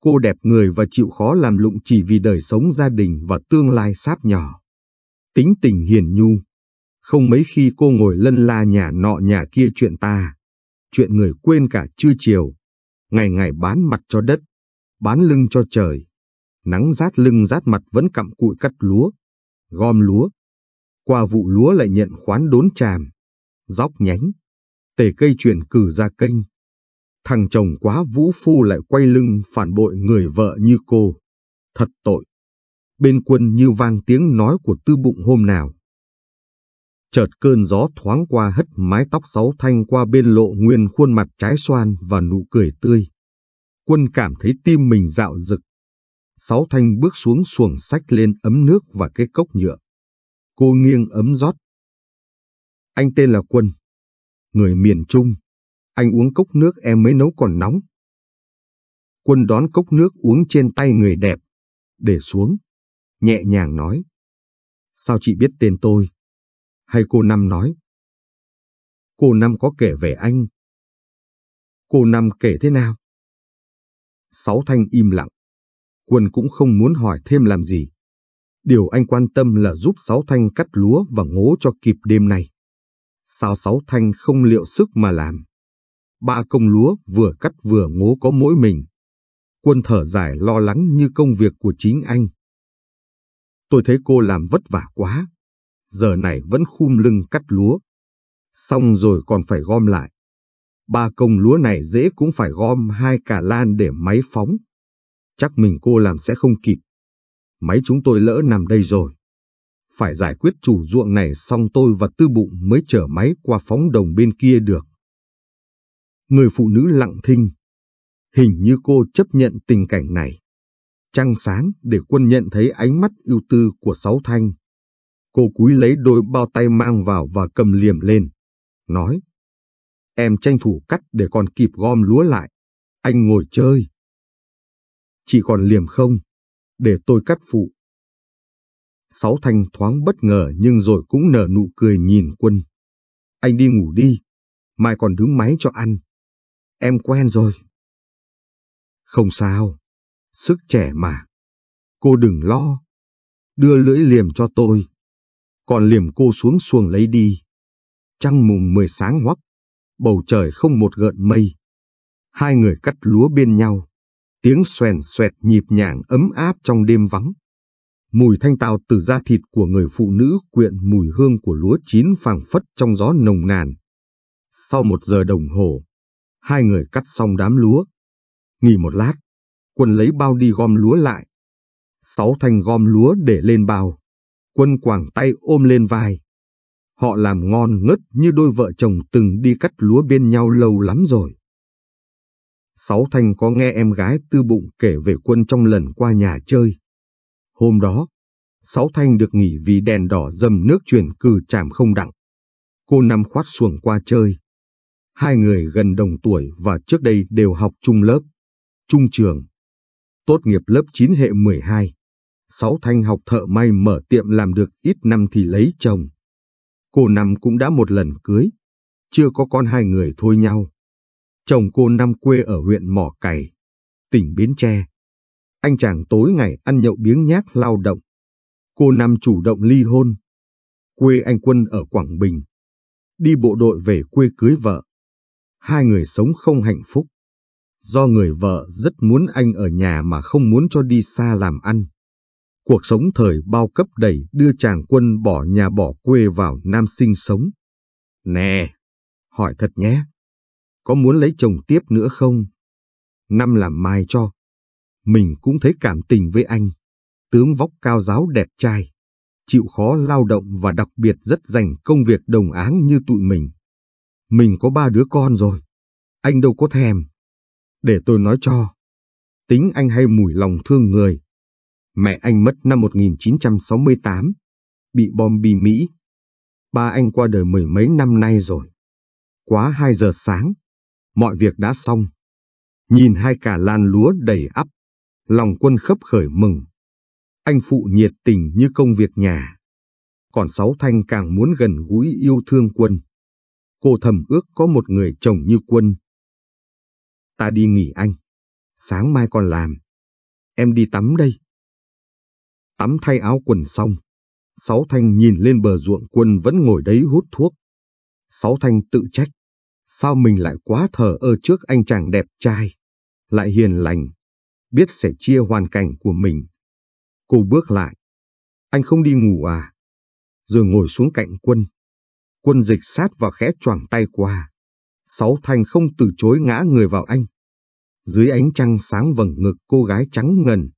Cô đẹp người và chịu khó làm lụng chỉ vì đời sống gia đình và tương lai sáp nhỏ. Tính tình hiền nhu, không mấy khi cô ngồi lân la nhà nọ nhà kia chuyện ta, chuyện người quên cả trưa chiều, ngày ngày bán mặt cho đất, bán lưng cho trời. Nắng rát lưng rát mặt vẫn cặm cụi cắt lúa, gom lúa. Qua vụ lúa lại nhận khoán đốn tràm, dóc nhánh, tề cây chuyển cử ra kênh. Thằng chồng quá vũ phu lại quay lưng phản bội người vợ như cô. Thật tội. Bên quân như vang tiếng nói của tư bụng hôm nào. Chợt cơn gió thoáng qua hất mái tóc sáu thanh qua bên lộ nguyên khuôn mặt trái xoan và nụ cười tươi. Quân cảm thấy tim mình dạo rực. Sáu thanh bước xuống xuồng sách lên ấm nước và cái cốc nhựa. Cô nghiêng ấm rót. Anh tên là Quân. Người miền Trung. Anh uống cốc nước em mới nấu còn nóng. Quân đón cốc nước uống trên tay người đẹp. Để xuống. Nhẹ nhàng nói. Sao chị biết tên tôi? hay cô Năm nói. Cô Năm có kể về anh. Cô Năm kể thế nào? Sáu Thanh im lặng. Quân cũng không muốn hỏi thêm làm gì. Điều anh quan tâm là giúp Sáu Thanh cắt lúa và ngố cho kịp đêm nay. Sao Sáu Thanh không liệu sức mà làm? Ba công lúa vừa cắt vừa ngố có mỗi mình. Quân thở dài lo lắng như công việc của chính anh. Tôi thấy cô làm vất vả quá giờ này vẫn khum lưng cắt lúa. Xong rồi còn phải gom lại. Ba công lúa này dễ cũng phải gom hai cả lan để máy phóng. Chắc mình cô làm sẽ không kịp. Máy chúng tôi lỡ nằm đây rồi. Phải giải quyết chủ ruộng này xong tôi và tư bụng mới chở máy qua phóng đồng bên kia được. Người phụ nữ lặng thinh. Hình như cô chấp nhận tình cảnh này. Trăng sáng để quân nhận thấy ánh mắt ưu tư của Sáu Thanh Cô cúi lấy đôi bao tay mang vào và cầm liềm lên. Nói, em tranh thủ cắt để còn kịp gom lúa lại. Anh ngồi chơi. chị còn liềm không? Để tôi cắt phụ. Sáu Thanh thoáng bất ngờ nhưng rồi cũng nở nụ cười nhìn quân. Anh đi ngủ đi, mai còn đứng máy cho ăn. Em quen rồi. Không sao, sức trẻ mà. Cô đừng lo. Đưa lưỡi liềm cho tôi còn liềm cô xuống xuồng lấy đi. Trăng mùng mười sáng hoắc, bầu trời không một gợn mây. Hai người cắt lúa bên nhau, tiếng xoèn xoẹt nhịp nhàng ấm áp trong đêm vắng. Mùi thanh tào từ da thịt của người phụ nữ quyện mùi hương của lúa chín phảng phất trong gió nồng nàn. Sau một giờ đồng hồ, hai người cắt xong đám lúa. Nghỉ một lát, quân lấy bao đi gom lúa lại. Sáu thanh gom lúa để lên bao. Quân quàng tay ôm lên vai. Họ làm ngon ngất như đôi vợ chồng từng đi cắt lúa bên nhau lâu lắm rồi. Sáu Thanh có nghe em gái tư bụng kể về quân trong lần qua nhà chơi. Hôm đó, Sáu Thanh được nghỉ vì đèn đỏ dầm nước chuyển cử chạm không đặng. Cô nằm khoát xuồng qua chơi. Hai người gần đồng tuổi và trước đây đều học chung lớp, chung trường. Tốt nghiệp lớp 9 hệ 12. Sáu Thanh học thợ may mở tiệm làm được ít năm thì lấy chồng. Cô Năm cũng đã một lần cưới, chưa có con hai người thôi nhau. Chồng cô Năm quê ở huyện Mỏ Cày, tỉnh Bến Tre. Anh chàng tối ngày ăn nhậu biếng nhác lao động. Cô Năm chủ động ly hôn. Quê anh Quân ở Quảng Bình. Đi bộ đội về quê cưới vợ. Hai người sống không hạnh phúc. Do người vợ rất muốn anh ở nhà mà không muốn cho đi xa làm ăn cuộc sống thời bao cấp đầy đưa chàng quân bỏ nhà bỏ quê vào Nam sinh sống. Nè, hỏi thật nhé, có muốn lấy chồng tiếp nữa không? Năm làm mai cho. Mình cũng thấy cảm tình với anh, tướng vóc cao giáo đẹp trai, chịu khó lao động và đặc biệt rất dành công việc đồng áng như tụi mình. Mình có ba đứa con rồi, anh đâu có thèm. Để tôi nói cho, tính anh hay mùi lòng thương người, Mẹ anh mất năm 1968, bị bom bi Mỹ. Ba anh qua đời mười mấy năm nay rồi. Quá hai giờ sáng, mọi việc đã xong. Nhìn hai cả lan lúa đầy ắp, lòng quân khấp khởi mừng. Anh phụ nhiệt tình như công việc nhà. Còn Sáu Thanh càng muốn gần gũi yêu thương quân. Cô thầm ước có một người chồng như quân. Ta đi nghỉ anh. Sáng mai còn làm. Em đi tắm đây. Tắm thay áo quần xong, Sáu Thanh nhìn lên bờ ruộng quân vẫn ngồi đấy hút thuốc. Sáu Thanh tự trách, sao mình lại quá thờ ơ trước anh chàng đẹp trai, lại hiền lành, biết sẻ chia hoàn cảnh của mình. Cô bước lại, anh không đi ngủ à? Rồi ngồi xuống cạnh quân. Quân dịch sát và khẽ choàng tay qua. Sáu Thanh không từ chối ngã người vào anh. Dưới ánh trăng sáng vầng ngực cô gái trắng ngần,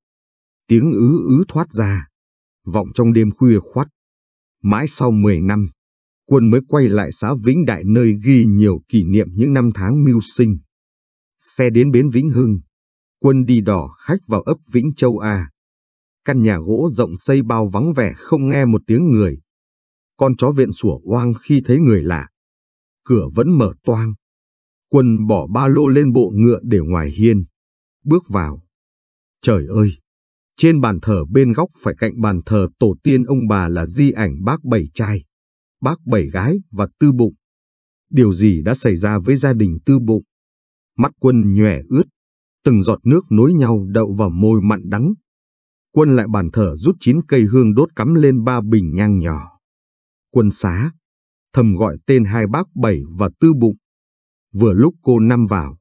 tiếng ứ ứ thoát ra, vọng trong đêm khuya khoắt. Mãi sau 10 năm, quân mới quay lại xã Vĩnh Đại nơi ghi nhiều kỷ niệm những năm tháng mưu sinh. Xe đến bến Vĩnh Hưng, quân đi đò khách vào ấp Vĩnh Châu A. Căn nhà gỗ rộng xây bao vắng vẻ không nghe một tiếng người. Con chó viện sủa oang khi thấy người lạ. Cửa vẫn mở toang. Quân bỏ ba lô lên bộ ngựa để ngoài hiên. Bước vào. Trời ơi! Trên bàn thờ bên góc phải cạnh bàn thờ tổ tiên ông bà là di ảnh bác bảy trai, bác bảy gái và tư bụng. Điều gì đã xảy ra với gia đình tư bụng? Mắt quân nhòe ướt, từng giọt nước nối nhau đậu vào môi mặn đắng. Quân lại bàn thờ rút chín cây hương đốt cắm lên ba bình nhang nhỏ. Quân xá, thầm gọi tên hai bác bảy và tư bụng. Vừa lúc cô năm vào.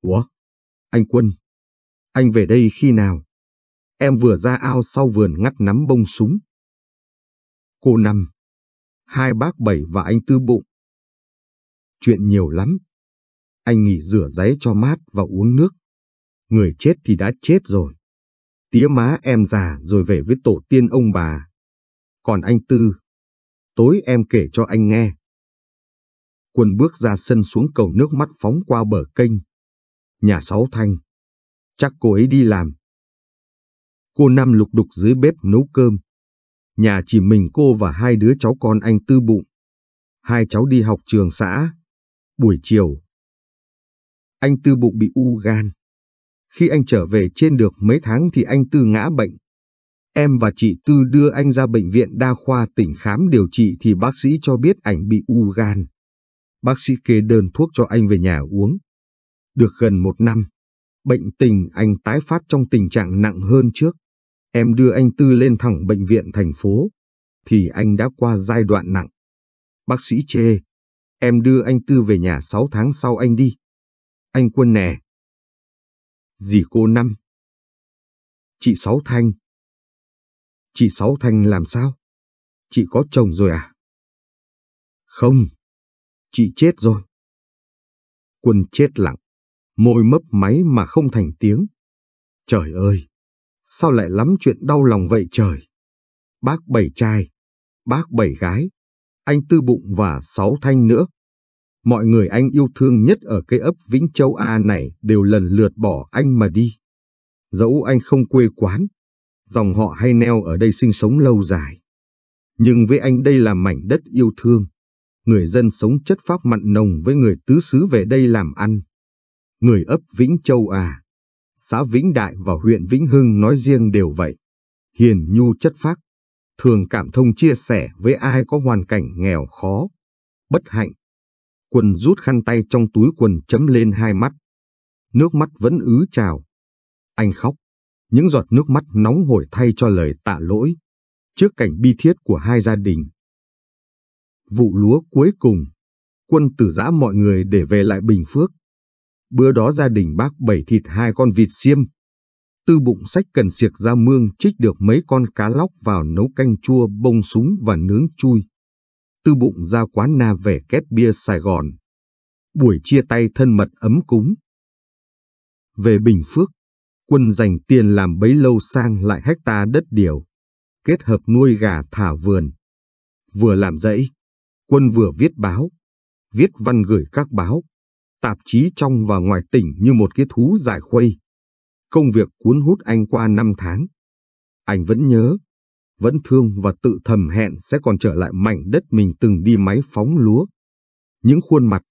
Ủa? Anh Quân, anh về đây khi nào? Em vừa ra ao sau vườn ngắt nắm bông súng. Cô Năm, hai bác Bảy và anh Tư Bụng. Chuyện nhiều lắm. Anh nghỉ rửa giấy cho mát và uống nước. Người chết thì đã chết rồi. Tía má em già rồi về với tổ tiên ông bà. Còn anh Tư, tối em kể cho anh nghe. Quân bước ra sân xuống cầu nước mắt phóng qua bờ kênh. Nhà sáu thanh. Chắc cô ấy đi làm, Cô Năm lục đục dưới bếp nấu cơm. Nhà chỉ mình cô và hai đứa cháu con anh tư bụng. Hai cháu đi học trường xã. Buổi chiều. Anh tư bụng bị u gan. Khi anh trở về trên được mấy tháng thì anh tư ngã bệnh. Em và chị Tư đưa anh ra bệnh viện đa khoa tỉnh khám điều trị thì bác sĩ cho biết ảnh bị u gan. Bác sĩ kê đơn thuốc cho anh về nhà uống. Được gần một năm, bệnh tình anh tái phát trong tình trạng nặng hơn trước em đưa anh Tư lên thẳng bệnh viện thành phố, thì anh đã qua giai đoạn nặng. Bác sĩ chê, em đưa anh Tư về nhà 6 tháng sau anh đi. Anh Quân nè. Dì cô Năm. Chị Sáu Thanh. Chị Sáu Thanh làm sao? Chị có chồng rồi à? Không, chị chết rồi. Quân chết lặng, môi mấp máy mà không thành tiếng. Trời ơi, Sao lại lắm chuyện đau lòng vậy trời? Bác bảy trai, bác bảy gái, anh Tư Bụng và sáu thanh nữa. Mọi người anh yêu thương nhất ở cái ấp Vĩnh Châu A này đều lần lượt bỏ anh mà đi. Dẫu anh không quê quán, dòng họ hay neo ở đây sinh sống lâu dài. Nhưng với anh đây là mảnh đất yêu thương. Người dân sống chất phác mặn nồng với người tứ xứ về đây làm ăn. Người ấp Vĩnh Châu à, xã Vĩnh Đại và huyện Vĩnh Hưng nói riêng đều vậy. Hiền nhu chất phác, thường cảm thông chia sẻ với ai có hoàn cảnh nghèo khó, bất hạnh. Quần rút khăn tay trong túi quần chấm lên hai mắt. Nước mắt vẫn ứ trào. Anh khóc, những giọt nước mắt nóng hổi thay cho lời tạ lỗi, trước cảnh bi thiết của hai gia đình. Vụ lúa cuối cùng, quân tử giã mọi người để về lại Bình Phước. Bữa đó gia đình bác bảy thịt hai con vịt xiêm. Tư bụng sách cần siệc ra mương trích được mấy con cá lóc vào nấu canh chua bông súng và nướng chui. Tư bụng ra quán na về kép bia Sài Gòn. Buổi chia tay thân mật ấm cúng. Về Bình Phước, quân dành tiền làm bấy lâu sang lại hecta đất điều, kết hợp nuôi gà thả vườn. Vừa làm dãy, quân vừa viết báo, viết văn gửi các báo, tạp chí trong và ngoài tỉnh như một cái thú giải khuây. Công việc cuốn hút anh qua năm tháng. Anh vẫn nhớ, vẫn thương và tự thầm hẹn sẽ còn trở lại mảnh đất mình từng đi máy phóng lúa. Những khuôn mặt,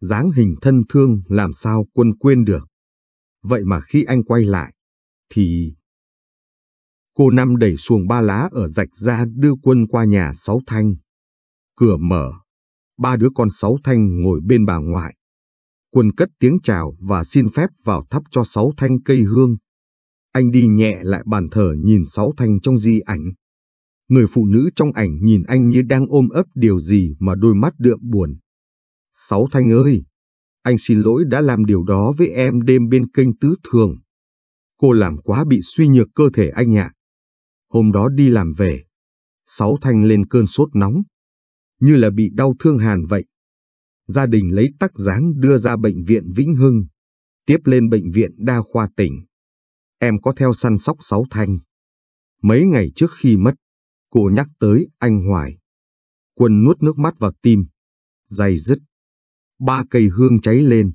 dáng hình thân thương làm sao quân quên được. Vậy mà khi anh quay lại, thì... Cô Năm đẩy xuồng ba lá ở rạch ra đưa quân qua nhà Sáu Thanh. Cửa mở, ba đứa con Sáu Thanh ngồi bên bà ngoại. Quân cất tiếng chào và xin phép vào thắp cho sáu thanh cây hương. Anh đi nhẹ lại bàn thờ nhìn sáu thanh trong di ảnh. Người phụ nữ trong ảnh nhìn anh như đang ôm ấp điều gì mà đôi mắt đượm buồn. Sáu thanh ơi! Anh xin lỗi đã làm điều đó với em đêm bên kênh tứ thường. Cô làm quá bị suy nhược cơ thể anh ạ. Hôm đó đi làm về. Sáu thanh lên cơn sốt nóng. Như là bị đau thương hàn vậy gia đình lấy tắc dáng đưa ra bệnh viện Vĩnh Hưng, tiếp lên bệnh viện đa khoa tỉnh. Em có theo săn sóc Sáu Thanh. Mấy ngày trước khi mất, cô nhắc tới anh Hoài. Quân nuốt nước mắt vào tim, dày dứt. Ba cây hương cháy lên,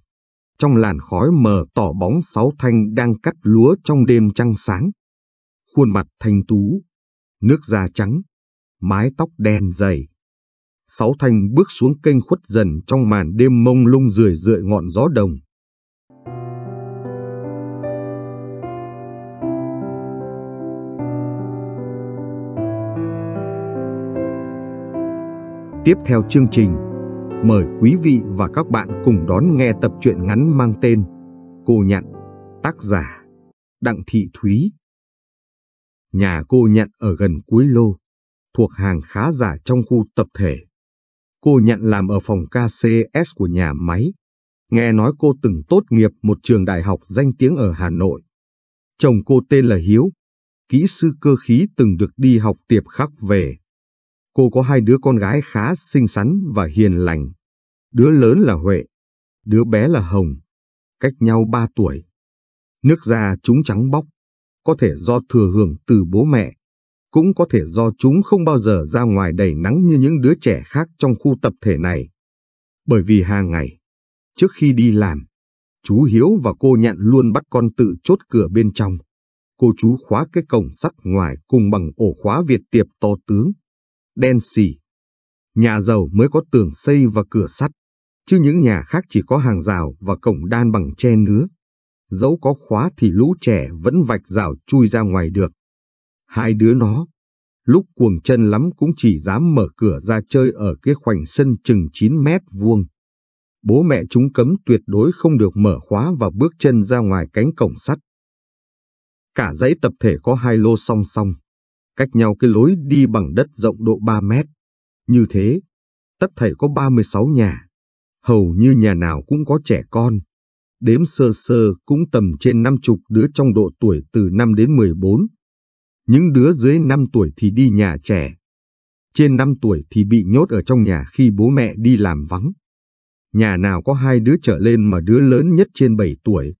trong làn khói mờ tỏ bóng Sáu Thanh đang cắt lúa trong đêm trăng sáng. Khuôn mặt thanh tú, nước da trắng, mái tóc đen dày Sáu Thanh bước xuống kênh khuất dần trong màn đêm mông lung rười rượi ngọn gió đồng. Tiếp theo chương trình, mời quý vị và các bạn cùng đón nghe tập truyện ngắn mang tên Cô Nhặn, tác giả Đặng Thị Thúy. Nhà cô Nhặn ở gần cuối lô, thuộc hàng khá giả trong khu tập thể. Cô nhận làm ở phòng KCS của nhà máy. Nghe nói cô từng tốt nghiệp một trường đại học danh tiếng ở Hà Nội. Chồng cô tên là Hiếu, kỹ sư cơ khí từng được đi học tiệp khắc về. Cô có hai đứa con gái khá xinh xắn và hiền lành. Đứa lớn là Huệ, đứa bé là Hồng, cách nhau ba tuổi. Nước da chúng trắng bóc, có thể do thừa hưởng từ bố mẹ cũng có thể do chúng không bao giờ ra ngoài đầy nắng như những đứa trẻ khác trong khu tập thể này. Bởi vì hàng ngày, trước khi đi làm, chú Hiếu và cô Nhạn luôn bắt con tự chốt cửa bên trong. Cô chú khóa cái cổng sắt ngoài cùng bằng ổ khóa Việt tiệp to tướng, đen xì. Nhà giàu mới có tường xây và cửa sắt, chứ những nhà khác chỉ có hàng rào và cổng đan bằng tre nứa. Dẫu có khóa thì lũ trẻ vẫn vạch rào chui ra ngoài được. Hai đứa nó, lúc cuồng chân lắm cũng chỉ dám mở cửa ra chơi ở cái khoảnh sân chừng 9 mét vuông. Bố mẹ chúng cấm tuyệt đối không được mở khóa và bước chân ra ngoài cánh cổng sắt. Cả dãy tập thể có hai lô song song, cách nhau cái lối đi bằng đất rộng độ 3 mét. Như thế, tất thảy có 36 nhà. Hầu như nhà nào cũng có trẻ con. Đếm sơ sơ cũng tầm trên năm chục đứa trong độ tuổi từ 5 đến 14. Những đứa dưới 5 tuổi thì đi nhà trẻ. Trên 5 tuổi thì bị nhốt ở trong nhà khi bố mẹ đi làm vắng. Nhà nào có hai đứa trở lên mà đứa lớn nhất trên 7 tuổi.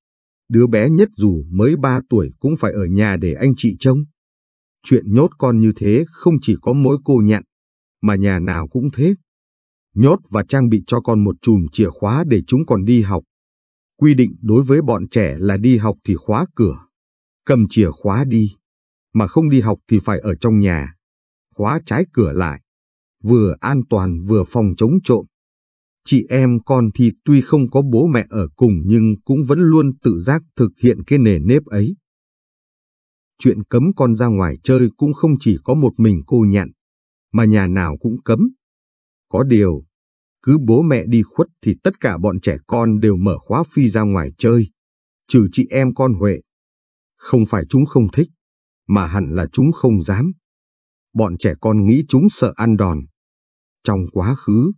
Đứa bé nhất dù mới 3 tuổi cũng phải ở nhà để anh chị trông. Chuyện nhốt con như thế không chỉ có mỗi cô nhặn, mà nhà nào cũng thế. Nhốt và trang bị cho con một chùm chìa khóa để chúng còn đi học. Quy định đối với bọn trẻ là đi học thì khóa cửa, cầm chìa khóa đi mà không đi học thì phải ở trong nhà, khóa trái cửa lại, vừa an toàn vừa phòng chống trộm. Chị em con thì tuy không có bố mẹ ở cùng nhưng cũng vẫn luôn tự giác thực hiện cái nề nếp ấy. Chuyện cấm con ra ngoài chơi cũng không chỉ có một mình cô nhặn, mà nhà nào cũng cấm. Có điều, cứ bố mẹ đi khuất thì tất cả bọn trẻ con đều mở khóa phi ra ngoài chơi, trừ chị em con Huệ. Không phải chúng không thích, mà hẳn là chúng không dám. Bọn trẻ con nghĩ chúng sợ ăn đòn. Trong quá khứ,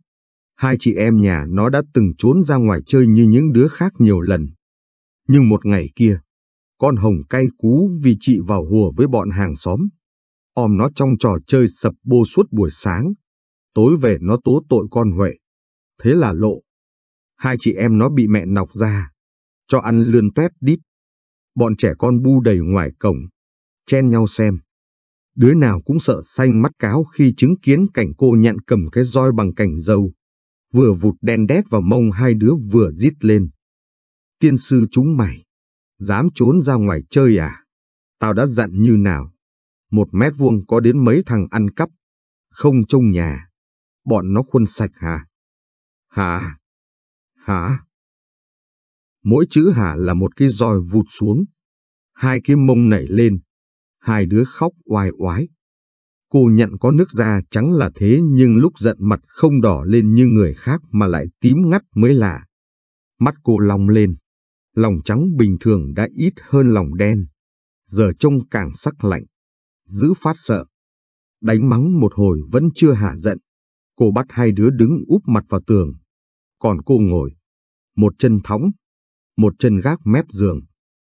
hai chị em nhà nó đã từng trốn ra ngoài chơi như những đứa khác nhiều lần. Nhưng một ngày kia, con hồng cay cú vì chị vào hùa với bọn hàng xóm. Ôm nó trong trò chơi sập bô suốt buổi sáng. Tối về nó tố tội con Huệ. Thế là lộ. Hai chị em nó bị mẹ nọc ra. Cho ăn lươn tuép đít. Bọn trẻ con bu đầy ngoài cổng chen nhau xem. Đứa nào cũng sợ xanh mắt cáo khi chứng kiến cảnh cô nhận cầm cái roi bằng cảnh dâu, vừa vụt đen đét vào mông hai đứa vừa rít lên. Tiên sư chúng mày, dám trốn ra ngoài chơi à? Tao đã dặn như nào? Một mét vuông có đến mấy thằng ăn cắp, không trông nhà. Bọn nó khuân sạch hả? Hả? Hả? Mỗi chữ hả là một cái roi vụt xuống. Hai cái mông nảy lên, hai đứa khóc oai oái. Cô nhận có nước da trắng là thế nhưng lúc giận mặt không đỏ lên như người khác mà lại tím ngắt mới lạ. Mắt cô long lên, lòng trắng bình thường đã ít hơn lòng đen, giờ trông càng sắc lạnh, giữ phát sợ. Đánh mắng một hồi vẫn chưa hạ giận, cô bắt hai đứa đứng úp mặt vào tường. Còn cô ngồi, một chân thõng, một chân gác mép giường,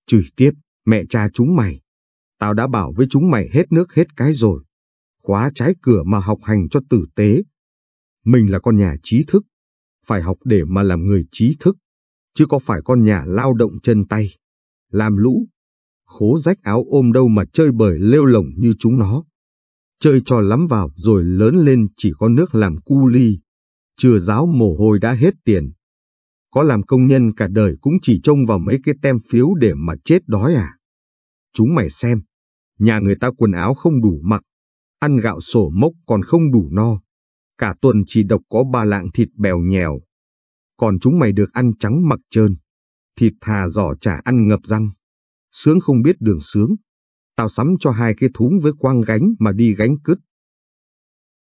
chửi tiếp mẹ cha chúng mày. Tao đã bảo với chúng mày hết nước hết cái rồi. Khóa trái cửa mà học hành cho tử tế. Mình là con nhà trí thức. Phải học để mà làm người trí thức. Chứ có phải con nhà lao động chân tay. Làm lũ. Khố rách áo ôm đâu mà chơi bời lêu lồng như chúng nó. Chơi trò lắm vào rồi lớn lên chỉ có nước làm cu ly. Chưa giáo mồ hôi đã hết tiền. Có làm công nhân cả đời cũng chỉ trông vào mấy cái tem phiếu để mà chết đói à? Chúng mày xem, nhà người ta quần áo không đủ mặc, ăn gạo sổ mốc còn không đủ no. Cả tuần chỉ độc có ba lạng thịt bèo nhèo. Còn chúng mày được ăn trắng mặc trơn. Thịt thà giỏ chả ăn ngập răng. Sướng không biết đường sướng. Tao sắm cho hai cái thúng với quang gánh mà đi gánh cứt.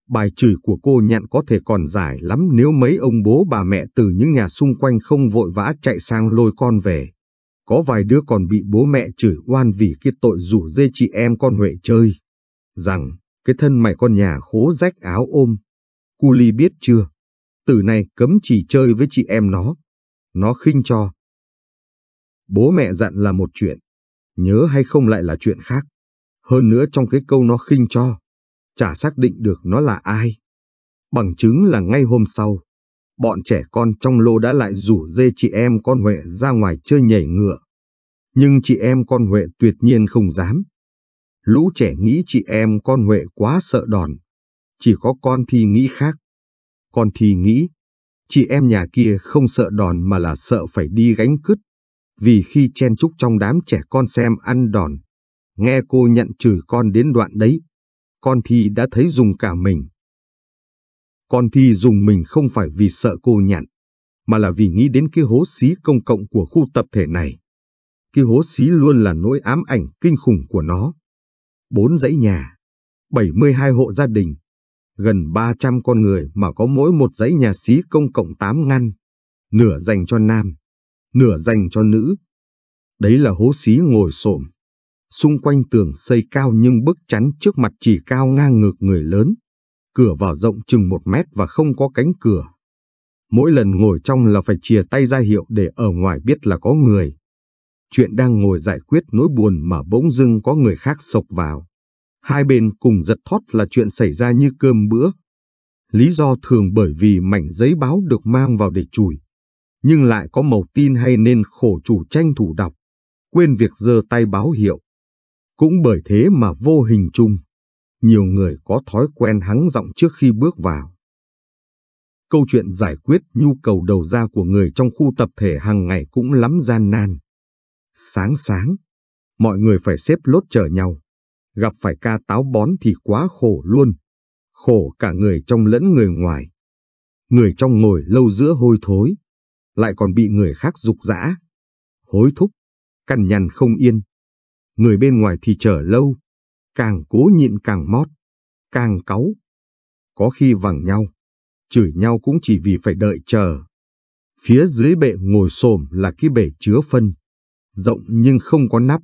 Bài chửi của cô nhạn có thể còn dài lắm nếu mấy ông bố bà mẹ từ những nhà xung quanh không vội vã chạy sang lôi con về. Có vài đứa còn bị bố mẹ chửi oan vì cái tội rủ dê chị em con Huệ chơi. Rằng, cái thân mày con nhà khố rách áo ôm. Cu Ly biết chưa? Từ nay cấm chỉ chơi với chị em nó. Nó khinh cho. Bố mẹ dặn là một chuyện. Nhớ hay không lại là chuyện khác. Hơn nữa trong cái câu nó khinh cho. Chả xác định được nó là ai. Bằng chứng là ngay hôm sau, bọn trẻ con trong lô đã lại rủ dê chị em con Huệ ra ngoài chơi nhảy ngựa. Nhưng chị em con Huệ tuyệt nhiên không dám. Lũ trẻ nghĩ chị em con Huệ quá sợ đòn. Chỉ có con thì nghĩ khác. Con thì nghĩ, chị em nhà kia không sợ đòn mà là sợ phải đi gánh cứt. Vì khi chen chúc trong đám trẻ con xem ăn đòn, nghe cô nhận chửi con đến đoạn đấy, con thì đã thấy dùng cả mình. Con thì dùng mình không phải vì sợ cô nhặn, mà là vì nghĩ đến cái hố xí công cộng của khu tập thể này. Cái hố xí luôn là nỗi ám ảnh kinh khủng của nó. Bốn dãy nhà, 72 hộ gia đình, gần 300 con người mà có mỗi một dãy nhà xí công cộng 8 ngăn, nửa dành cho nam, nửa dành cho nữ. Đấy là hố xí ngồi xổm. Xung quanh tường xây cao nhưng bức chắn trước mặt chỉ cao ngang ngược người lớn cửa vào rộng chừng một mét và không có cánh cửa. Mỗi lần ngồi trong là phải chìa tay ra hiệu để ở ngoài biết là có người. Chuyện đang ngồi giải quyết nỗi buồn mà bỗng dưng có người khác sộc vào. Hai bên cùng giật thót là chuyện xảy ra như cơm bữa. Lý do thường bởi vì mảnh giấy báo được mang vào để chùi, nhưng lại có màu tin hay nên khổ chủ tranh thủ đọc, quên việc giơ tay báo hiệu. Cũng bởi thế mà vô hình chung, nhiều người có thói quen hắng giọng trước khi bước vào. Câu chuyện giải quyết nhu cầu đầu ra của người trong khu tập thể hàng ngày cũng lắm gian nan. Sáng sáng, mọi người phải xếp lốt chờ nhau. Gặp phải ca táo bón thì quá khổ luôn. Khổ cả người trong lẫn người ngoài. Người trong ngồi lâu giữa hôi thối, lại còn bị người khác dục dã. Hối thúc, cằn nhằn không yên. Người bên ngoài thì chờ lâu, càng cố nhịn càng mót, càng cáu. Có khi vằng nhau, chửi nhau cũng chỉ vì phải đợi chờ. Phía dưới bệ ngồi xổm là cái bể chứa phân, rộng nhưng không có nắp,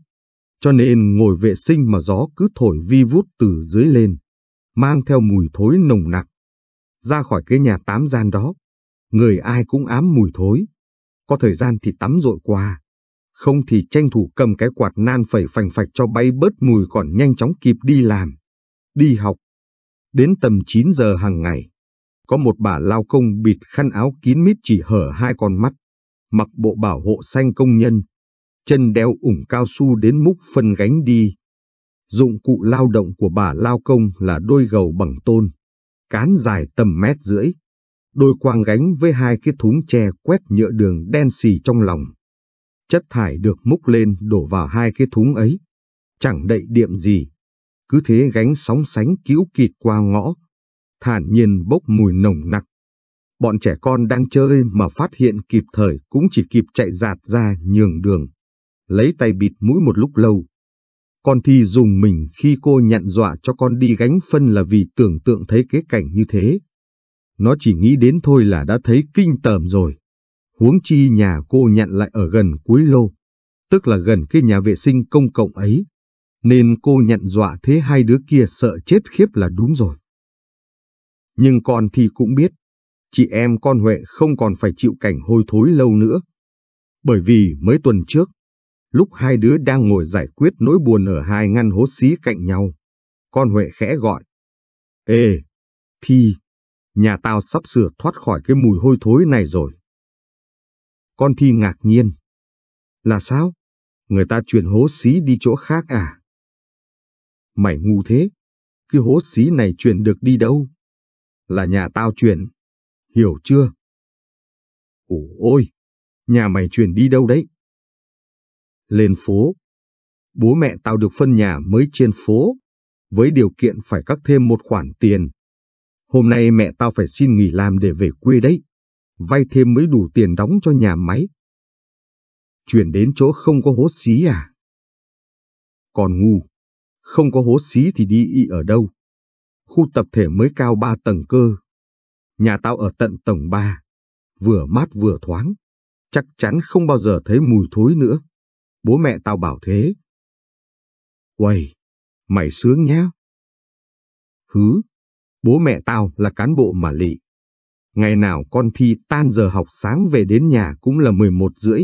cho nên ngồi vệ sinh mà gió cứ thổi vi vút từ dưới lên, mang theo mùi thối nồng nặc. Ra khỏi cái nhà tám gian đó, người ai cũng ám mùi thối, có thời gian thì tắm rội qua, không thì tranh thủ cầm cái quạt nan phẩy phành phạch cho bay bớt mùi còn nhanh chóng kịp đi làm, đi học. Đến tầm 9 giờ hàng ngày, có một bà lao công bịt khăn áo kín mít chỉ hở hai con mắt, mặc bộ bảo hộ xanh công nhân, chân đeo ủng cao su đến múc phân gánh đi. Dụng cụ lao động của bà lao công là đôi gầu bằng tôn, cán dài tầm mét rưỡi, đôi quang gánh với hai cái thúng tre quét nhựa đường đen xì trong lòng chất thải được múc lên đổ vào hai cái thúng ấy. Chẳng đậy điệm gì, cứ thế gánh sóng sánh cứu kịt qua ngõ, thản nhiên bốc mùi nồng nặc. Bọn trẻ con đang chơi mà phát hiện kịp thời cũng chỉ kịp chạy giạt ra nhường đường, lấy tay bịt mũi một lúc lâu. Con thi dùng mình khi cô nhận dọa cho con đi gánh phân là vì tưởng tượng thấy cái cảnh như thế. Nó chỉ nghĩ đến thôi là đã thấy kinh tởm rồi huống chi nhà cô nhận lại ở gần cuối lô, tức là gần cái nhà vệ sinh công cộng ấy, nên cô nhận dọa thế hai đứa kia sợ chết khiếp là đúng rồi. Nhưng con thì cũng biết, chị em con Huệ không còn phải chịu cảnh hôi thối lâu nữa. Bởi vì mấy tuần trước, lúc hai đứa đang ngồi giải quyết nỗi buồn ở hai ngăn hố xí cạnh nhau, con Huệ khẽ gọi. Ê, Thi, nhà tao sắp sửa thoát khỏi cái mùi hôi thối này rồi. Con Thi ngạc nhiên. Là sao? Người ta chuyển hố xí đi chỗ khác à? Mày ngu thế. Cái hố xí này chuyển được đi đâu? Là nhà tao chuyển. Hiểu chưa? Ồ ôi! Nhà mày chuyển đi đâu đấy? Lên phố. Bố mẹ tao được phân nhà mới trên phố. Với điều kiện phải cắt thêm một khoản tiền. Hôm nay mẹ tao phải xin nghỉ làm để về quê đấy vay thêm mới đủ tiền đóng cho nhà máy. Chuyển đến chỗ không có hố xí à? Còn ngu, không có hố xí thì đi y ở đâu? Khu tập thể mới cao ba tầng cơ. Nhà tao ở tận tầng ba, vừa mát vừa thoáng, chắc chắn không bao giờ thấy mùi thối nữa. Bố mẹ tao bảo thế. Uầy, mày sướng nhá. Hứ, bố mẹ tao là cán bộ mà lị Ngày nào con Thi tan giờ học sáng về đến nhà cũng là 11 rưỡi.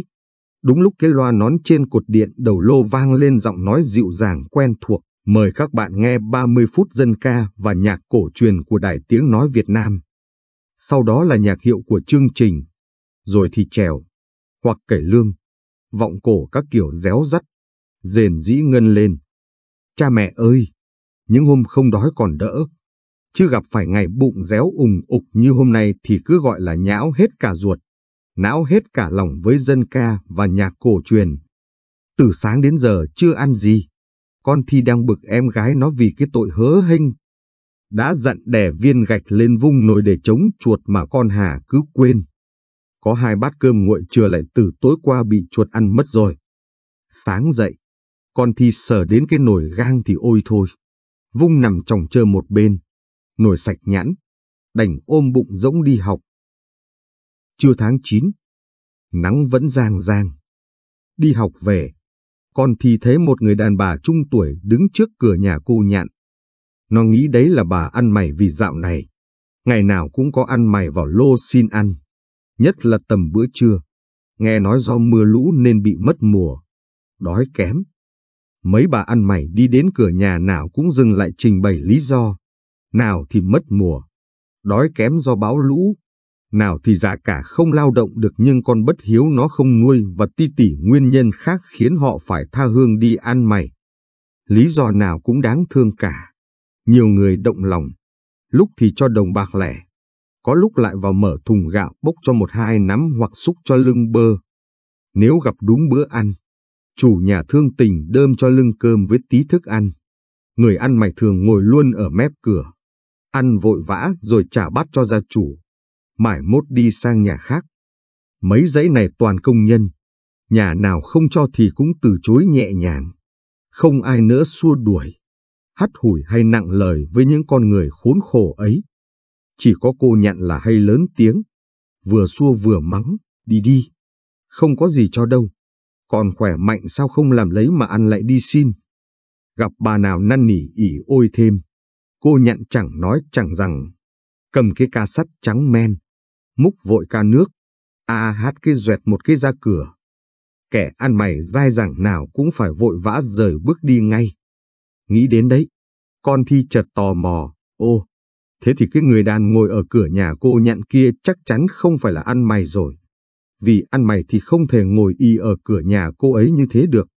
Đúng lúc cái loa nón trên cột điện đầu lô vang lên giọng nói dịu dàng quen thuộc. Mời các bạn nghe 30 phút dân ca và nhạc cổ truyền của Đài Tiếng Nói Việt Nam. Sau đó là nhạc hiệu của chương trình. Rồi thì trèo, hoặc kể lương, vọng cổ các kiểu réo rắt, rền dĩ ngân lên. Cha mẹ ơi, những hôm không đói còn đỡ, chứ gặp phải ngày bụng réo ủng ục như hôm nay thì cứ gọi là nhão hết cả ruột, não hết cả lòng với dân ca và nhạc cổ truyền. Từ sáng đến giờ chưa ăn gì, con Thi đang bực em gái nó vì cái tội hớ hênh. Đã dặn đẻ viên gạch lên vung nồi để chống chuột mà con Hà cứ quên. Có hai bát cơm nguội trưa lại từ tối qua bị chuột ăn mất rồi. Sáng dậy, con Thi sờ đến cái nồi gang thì ôi thôi. Vung nằm chồng chơ một bên, nổi sạch nhãn, đành ôm bụng rỗng đi học. Chưa tháng 9, nắng vẫn giang giang. Đi học về, con thì thấy một người đàn bà trung tuổi đứng trước cửa nhà cô nhạn. Nó nghĩ đấy là bà ăn mày vì dạo này. Ngày nào cũng có ăn mày vào lô xin ăn, nhất là tầm bữa trưa. Nghe nói do mưa lũ nên bị mất mùa, đói kém. Mấy bà ăn mày đi đến cửa nhà nào cũng dừng lại trình bày lý do nào thì mất mùa, đói kém do bão lũ, nào thì dạ cả không lao động được nhưng con bất hiếu nó không nuôi và ti tỉ nguyên nhân khác khiến họ phải tha hương đi ăn mày. Lý do nào cũng đáng thương cả. Nhiều người động lòng, lúc thì cho đồng bạc lẻ, có lúc lại vào mở thùng gạo bốc cho một hai nắm hoặc xúc cho lưng bơ. Nếu gặp đúng bữa ăn, chủ nhà thương tình đơm cho lưng cơm với tí thức ăn. Người ăn mày thường ngồi luôn ở mép cửa ăn vội vã rồi trả bát cho gia chủ, mải mốt đi sang nhà khác. Mấy dãy này toàn công nhân, nhà nào không cho thì cũng từ chối nhẹ nhàng. Không ai nữa xua đuổi, hắt hủi hay nặng lời với những con người khốn khổ ấy. Chỉ có cô nhận là hay lớn tiếng, vừa xua vừa mắng, đi đi, không có gì cho đâu. Còn khỏe mạnh sao không làm lấy mà ăn lại đi xin. Gặp bà nào năn nỉ ỉ ôi thêm, Cô nhận chẳng nói chẳng rằng, cầm cái ca sắt trắng men, múc vội ca nước, a hát cái duẹt một cái ra cửa. Kẻ ăn mày dai dẳng nào cũng phải vội vã rời bước đi ngay. Nghĩ đến đấy, con thi chợt tò mò, ô, thế thì cái người đàn ngồi ở cửa nhà cô nhận kia chắc chắn không phải là ăn mày rồi. Vì ăn mày thì không thể ngồi y ở cửa nhà cô ấy như thế được.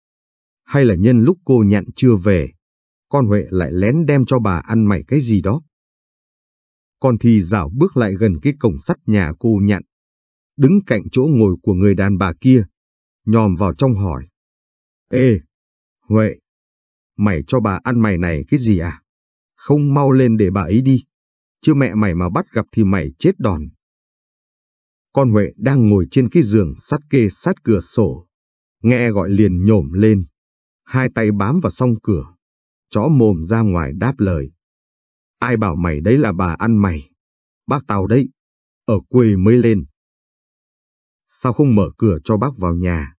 Hay là nhân lúc cô nhận chưa về, con Huệ lại lén đem cho bà ăn mày cái gì đó. Con thì dạo bước lại gần cái cổng sắt nhà cô nhặn, đứng cạnh chỗ ngồi của người đàn bà kia, nhòm vào trong hỏi. Ê, Huệ, mày cho bà ăn mày này cái gì à? Không mau lên để bà ấy đi, chứ mẹ mày mà bắt gặp thì mày chết đòn. Con Huệ đang ngồi trên cái giường sắt kê sát cửa sổ, nghe gọi liền nhổm lên, hai tay bám vào song cửa chó mồm ra ngoài đáp lời. Ai bảo mày đấy là bà ăn mày? Bác tao đấy, ở quê mới lên. Sao không mở cửa cho bác vào nhà?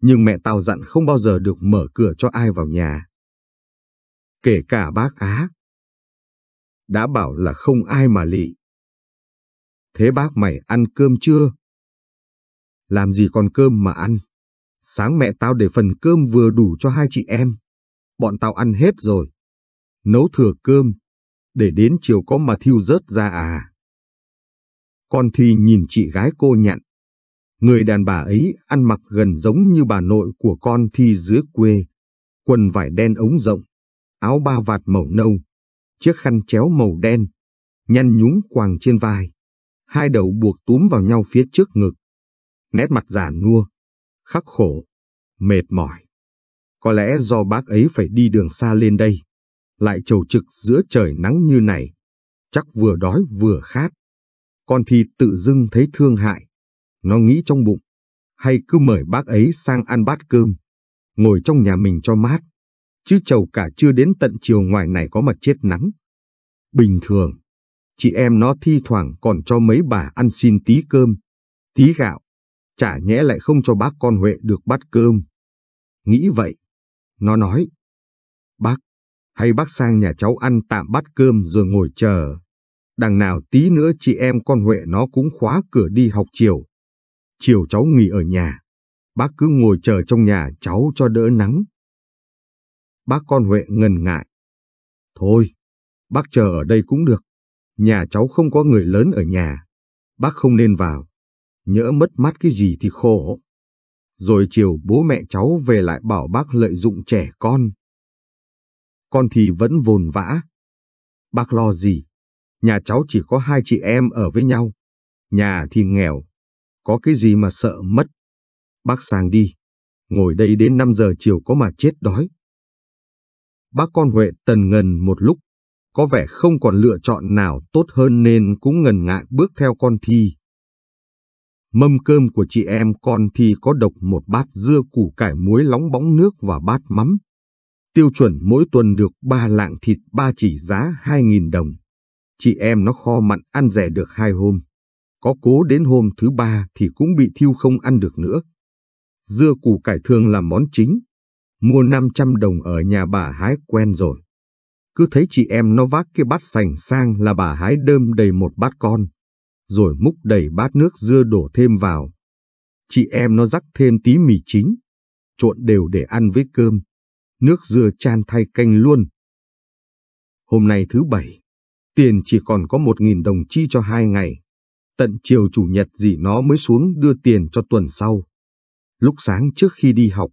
Nhưng mẹ tao dặn không bao giờ được mở cửa cho ai vào nhà. Kể cả bác Á. Đã bảo là không ai mà lị. Thế bác mày ăn cơm chưa? Làm gì còn cơm mà ăn? Sáng mẹ tao để phần cơm vừa đủ cho hai chị em bọn tao ăn hết rồi. Nấu thừa cơm, để đến chiều có mà thiêu rớt ra à. Con Thi nhìn chị gái cô nhặn. Người đàn bà ấy ăn mặc gần giống như bà nội của con Thi dưới quê. Quần vải đen ống rộng, áo ba vạt màu nâu, chiếc khăn chéo màu đen, nhăn nhúng quàng trên vai. Hai đầu buộc túm vào nhau phía trước ngực. Nét mặt giả nua, khắc khổ, mệt mỏi. Có lẽ do bác ấy phải đi đường xa lên đây, lại trầu trực giữa trời nắng như này, chắc vừa đói vừa khát. Con thì tự dưng thấy thương hại, nó nghĩ trong bụng, hay cứ mời bác ấy sang ăn bát cơm, ngồi trong nhà mình cho mát, chứ chầu cả chưa đến tận chiều ngoài này có mà chết nắng. Bình thường, chị em nó thi thoảng còn cho mấy bà ăn xin tí cơm, tí gạo, chả nhẽ lại không cho bác con Huệ được bát cơm. Nghĩ vậy, nó nói, Bác, hay bác sang nhà cháu ăn tạm bát cơm rồi ngồi chờ. Đằng nào tí nữa chị em con Huệ nó cũng khóa cửa đi học chiều. Chiều cháu nghỉ ở nhà. Bác cứ ngồi chờ trong nhà cháu cho đỡ nắng. Bác con Huệ ngần ngại. Thôi, bác chờ ở đây cũng được. Nhà cháu không có người lớn ở nhà. Bác không nên vào. Nhỡ mất mát cái gì thì khổ rồi chiều bố mẹ cháu về lại bảo bác lợi dụng trẻ con. Con thì vẫn vồn vã. Bác lo gì? Nhà cháu chỉ có hai chị em ở với nhau. Nhà thì nghèo. Có cái gì mà sợ mất? Bác sang đi. Ngồi đây đến 5 giờ chiều có mà chết đói. Bác con Huệ tần ngần một lúc. Có vẻ không còn lựa chọn nào tốt hơn nên cũng ngần ngại bước theo con thi. Mâm cơm của chị em con thì có độc một bát dưa củ cải muối lóng bóng nước và bát mắm. Tiêu chuẩn mỗi tuần được ba lạng thịt ba chỉ giá 2.000 đồng. Chị em nó kho mặn ăn rẻ được hai hôm. Có cố đến hôm thứ ba thì cũng bị thiêu không ăn được nữa. Dưa củ cải thường là món chính. Mua 500 đồng ở nhà bà hái quen rồi. Cứ thấy chị em nó vác cái bát sành sang là bà hái đơm đầy một bát con rồi múc đầy bát nước dưa đổ thêm vào. Chị em nó rắc thêm tí mì chính, trộn đều để ăn với cơm. Nước dưa chan thay canh luôn. Hôm nay thứ bảy, tiền chỉ còn có một nghìn đồng chi cho hai ngày. Tận chiều chủ nhật gì nó mới xuống đưa tiền cho tuần sau. Lúc sáng trước khi đi học,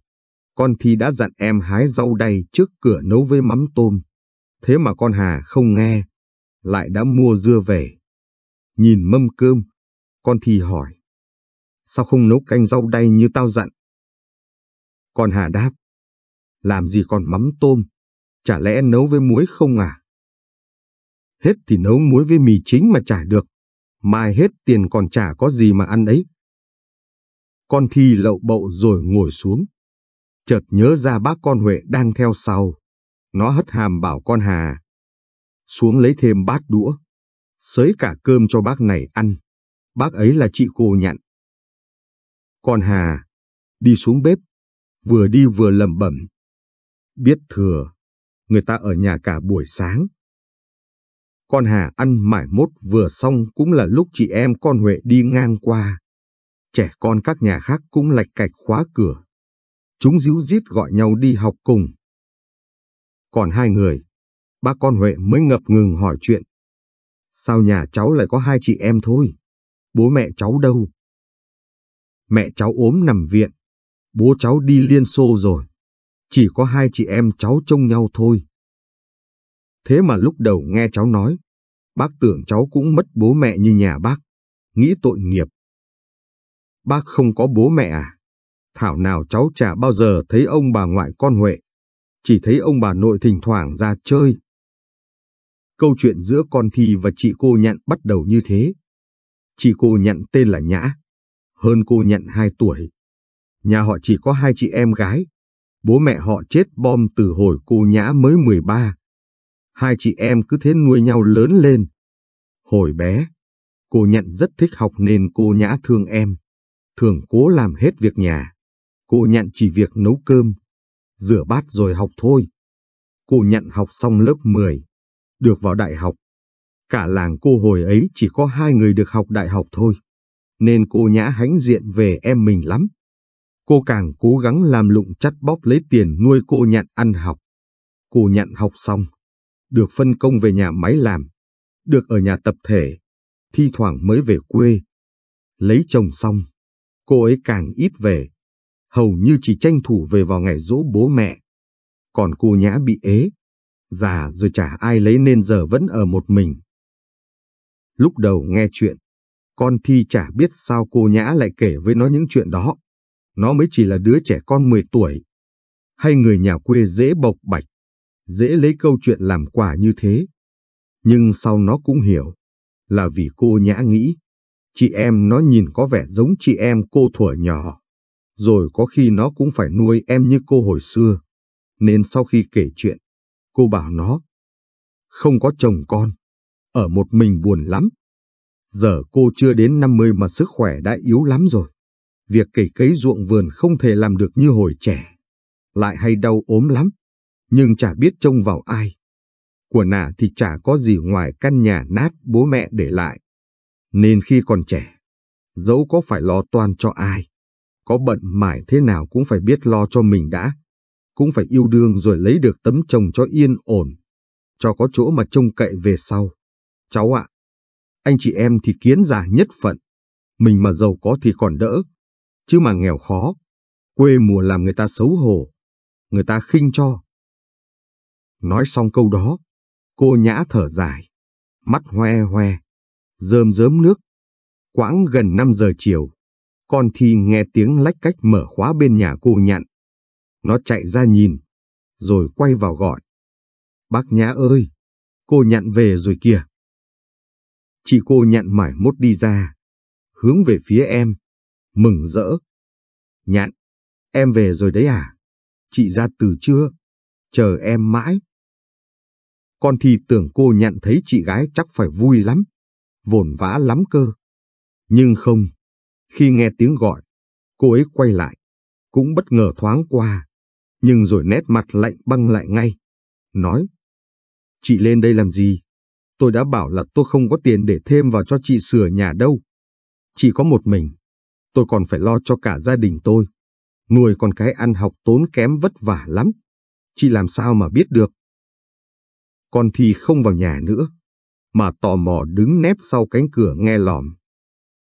con Thi đã dặn em hái rau đay trước cửa nấu với mắm tôm. Thế mà con Hà không nghe, lại đã mua dưa về nhìn mâm cơm, con thì hỏi, sao không nấu canh rau đay như tao dặn? Con Hà đáp, làm gì còn mắm tôm, chả lẽ nấu với muối không à? Hết thì nấu muối với mì chính mà trả được, mai hết tiền còn chả có gì mà ăn ấy. Con thi lậu bậu rồi ngồi xuống. Chợt nhớ ra bác con Huệ đang theo sau. Nó hất hàm bảo con Hà. Xuống lấy thêm bát đũa sới cả cơm cho bác này ăn. Bác ấy là chị cô nhặn. Còn Hà, đi xuống bếp, vừa đi vừa lẩm bẩm. Biết thừa, người ta ở nhà cả buổi sáng. Con Hà ăn mải mốt vừa xong cũng là lúc chị em con Huệ đi ngang qua. Trẻ con các nhà khác cũng lạch cạch khóa cửa. Chúng díu dít gọi nhau đi học cùng. Còn hai người, ba con Huệ mới ngập ngừng hỏi chuyện. Sao nhà cháu lại có hai chị em thôi? Bố mẹ cháu đâu? Mẹ cháu ốm nằm viện, bố cháu đi Liên Xô rồi. Chỉ có hai chị em cháu trông nhau thôi. Thế mà lúc đầu nghe cháu nói, bác tưởng cháu cũng mất bố mẹ như nhà bác, nghĩ tội nghiệp. Bác không có bố mẹ à? Thảo nào cháu chả bao giờ thấy ông bà ngoại con Huệ, chỉ thấy ông bà nội thỉnh thoảng ra chơi. Câu chuyện giữa con thi và chị cô nhạn bắt đầu như thế. Chị cô nhạn tên là Nhã, hơn cô nhạn 2 tuổi. Nhà họ chỉ có hai chị em gái. Bố mẹ họ chết bom từ hồi cô Nhã mới 13. Hai chị em cứ thế nuôi nhau lớn lên. Hồi bé, cô nhạn rất thích học nên cô Nhã thương em. Thường cố làm hết việc nhà. Cô nhạn chỉ việc nấu cơm, rửa bát rồi học thôi. Cô nhạn học xong lớp 10, được vào đại học. Cả làng cô hồi ấy chỉ có hai người được học đại học thôi, nên cô nhã hãnh diện về em mình lắm. Cô càng cố gắng làm lụng chắt bóp lấy tiền nuôi cô nhạn ăn học. Cô nhạn học xong, được phân công về nhà máy làm, được ở nhà tập thể, thi thoảng mới về quê. Lấy chồng xong, cô ấy càng ít về, hầu như chỉ tranh thủ về vào ngày dỗ bố mẹ. Còn cô nhã bị ế, già rồi chả ai lấy nên giờ vẫn ở một mình. Lúc đầu nghe chuyện, con Thi chả biết sao cô Nhã lại kể với nó những chuyện đó. Nó mới chỉ là đứa trẻ con 10 tuổi, hay người nhà quê dễ bộc bạch, dễ lấy câu chuyện làm quà như thế. Nhưng sau nó cũng hiểu, là vì cô Nhã nghĩ, chị em nó nhìn có vẻ giống chị em cô thuở nhỏ, rồi có khi nó cũng phải nuôi em như cô hồi xưa. Nên sau khi kể chuyện, Cô bảo nó, không có chồng con, ở một mình buồn lắm. Giờ cô chưa đến 50 mà sức khỏe đã yếu lắm rồi. Việc cày cấy ruộng vườn không thể làm được như hồi trẻ. Lại hay đau ốm lắm, nhưng chả biết trông vào ai. Của nà thì chả có gì ngoài căn nhà nát bố mẹ để lại. Nên khi còn trẻ, dẫu có phải lo toan cho ai, có bận mải thế nào cũng phải biết lo cho mình đã cũng phải yêu đương rồi lấy được tấm chồng cho yên ổn, cho có chỗ mà trông cậy về sau. Cháu ạ, anh chị em thì kiến giả nhất phận, mình mà giàu có thì còn đỡ, chứ mà nghèo khó, quê mùa làm người ta xấu hổ, người ta khinh cho. Nói xong câu đó, cô nhã thở dài, mắt hoe hoe, rơm rớm nước. Quãng gần 5 giờ chiều, con thi nghe tiếng lách cách mở khóa bên nhà cô nhặn. Nó chạy ra nhìn, rồi quay vào gọi. Bác nhã ơi, cô nhạn về rồi kìa. Chị cô nhạn mải mốt đi ra, hướng về phía em, mừng rỡ. Nhạn, em về rồi đấy à? Chị ra từ chưa? Chờ em mãi. Con thì tưởng cô nhạn thấy chị gái chắc phải vui lắm, vồn vã lắm cơ. Nhưng không, khi nghe tiếng gọi, cô ấy quay lại, cũng bất ngờ thoáng qua, nhưng rồi nét mặt lạnh băng lại ngay. Nói, chị lên đây làm gì? Tôi đã bảo là tôi không có tiền để thêm vào cho chị sửa nhà đâu. Chị có một mình, tôi còn phải lo cho cả gia đình tôi. Nuôi con cái ăn học tốn kém vất vả lắm. Chị làm sao mà biết được? Con thì không vào nhà nữa, mà tò mò đứng nép sau cánh cửa nghe lòm.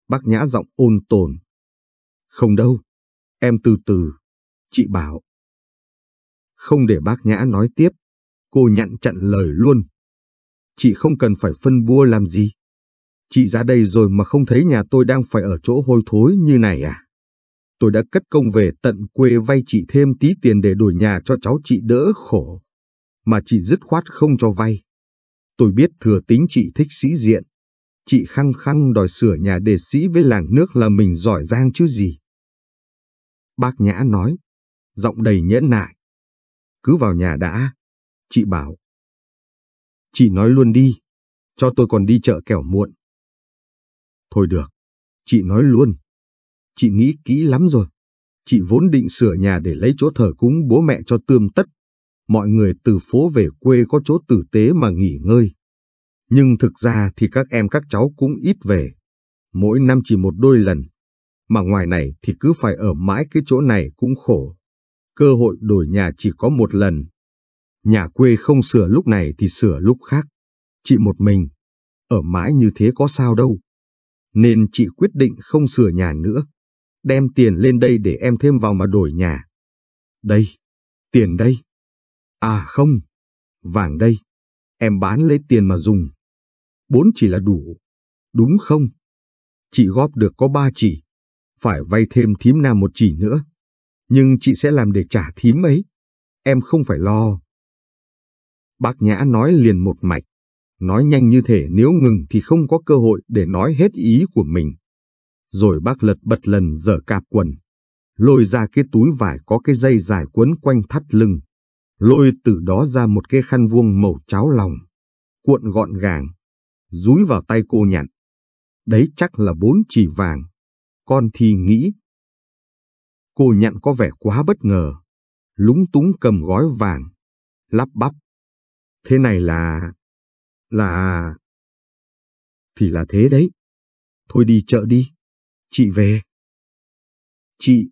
Bác Nhã giọng ôn tồn. Không đâu, em từ từ. Chị bảo không để bác Nhã nói tiếp, cô nhặn chặn lời luôn. Chị không cần phải phân bua làm gì. Chị ra đây rồi mà không thấy nhà tôi đang phải ở chỗ hôi thối như này à? Tôi đã cất công về tận quê vay chị thêm tí tiền để đổi nhà cho cháu chị đỡ khổ. Mà chị dứt khoát không cho vay. Tôi biết thừa tính chị thích sĩ diện. Chị khăng khăng đòi sửa nhà để sĩ với làng nước là mình giỏi giang chứ gì. Bác Nhã nói, giọng đầy nhẫn nại. Cứ vào nhà đã. Chị bảo. Chị nói luôn đi. Cho tôi còn đi chợ kẻo muộn. Thôi được. Chị nói luôn. Chị nghĩ kỹ lắm rồi. Chị vốn định sửa nhà để lấy chỗ thờ cúng bố mẹ cho tươm tất. Mọi người từ phố về quê có chỗ tử tế mà nghỉ ngơi. Nhưng thực ra thì các em các cháu cũng ít về. Mỗi năm chỉ một đôi lần. Mà ngoài này thì cứ phải ở mãi cái chỗ này cũng khổ cơ hội đổi nhà chỉ có một lần. Nhà quê không sửa lúc này thì sửa lúc khác. Chị một mình, ở mãi như thế có sao đâu. Nên chị quyết định không sửa nhà nữa. Đem tiền lên đây để em thêm vào mà đổi nhà. Đây, tiền đây. À không, vàng đây. Em bán lấy tiền mà dùng. Bốn chỉ là đủ, đúng không? Chị góp được có ba chỉ, phải vay thêm thím nam một chỉ nữa nhưng chị sẽ làm để trả thím ấy. Em không phải lo. Bác Nhã nói liền một mạch, nói nhanh như thể nếu ngừng thì không có cơ hội để nói hết ý của mình. Rồi bác lật bật lần dở cạp quần, lôi ra cái túi vải có cái dây dài quấn quanh thắt lưng, lôi từ đó ra một cái khăn vuông màu cháo lòng, cuộn gọn gàng, dúi vào tay cô nhặn. Đấy chắc là bốn chỉ vàng. Con thì nghĩ Cô nhận có vẻ quá bất ngờ, lúng túng cầm gói vàng, lắp bắp. Thế này là... là... Thì là thế đấy. Thôi đi chợ đi, chị về. Chị,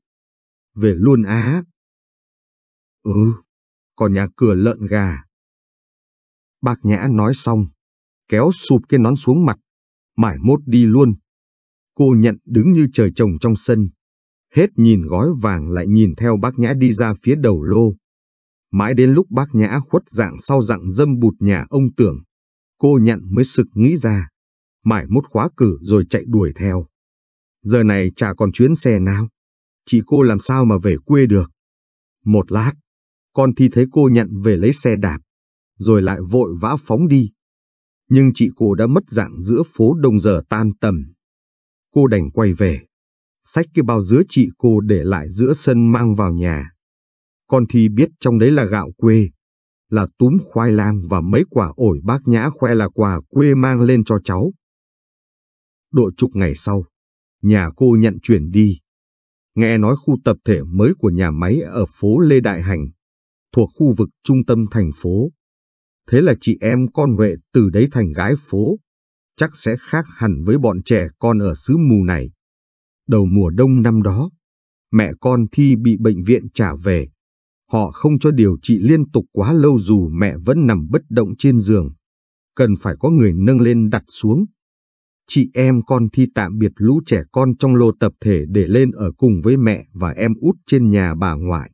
về luôn á. Ừ, còn nhà cửa lợn gà. Bạc Nhã nói xong, kéo sụp cái nón xuống mặt, mải mốt đi luôn. Cô nhận đứng như trời trồng trong sân, Hết nhìn gói vàng lại nhìn theo bác Nhã đi ra phía đầu lô. Mãi đến lúc bác Nhã khuất dạng sau dạng dâm bụt nhà ông tưởng, cô nhận mới sực nghĩ ra. mãi mốt khóa cử rồi chạy đuổi theo. Giờ này chả còn chuyến xe nào. Chị cô làm sao mà về quê được. Một lát, con thi thấy cô nhận về lấy xe đạp, rồi lại vội vã phóng đi. Nhưng chị cô đã mất dạng giữa phố đông giờ tan tầm. Cô đành quay về sách cái bao dứa chị cô để lại giữa sân mang vào nhà. Con thì biết trong đấy là gạo quê, là túm khoai lang và mấy quả ổi bác nhã khoe là quà quê mang lên cho cháu. Độ chục ngày sau, nhà cô nhận chuyển đi. Nghe nói khu tập thể mới của nhà máy ở phố Lê Đại Hành, thuộc khu vực trung tâm thành phố. Thế là chị em con Huệ từ đấy thành gái phố, chắc sẽ khác hẳn với bọn trẻ con ở xứ mù này đầu mùa đông năm đó, mẹ con Thi bị bệnh viện trả về. Họ không cho điều trị liên tục quá lâu dù mẹ vẫn nằm bất động trên giường. Cần phải có người nâng lên đặt xuống. Chị em con Thi tạm biệt lũ trẻ con trong lô tập thể để lên ở cùng với mẹ và em út trên nhà bà ngoại.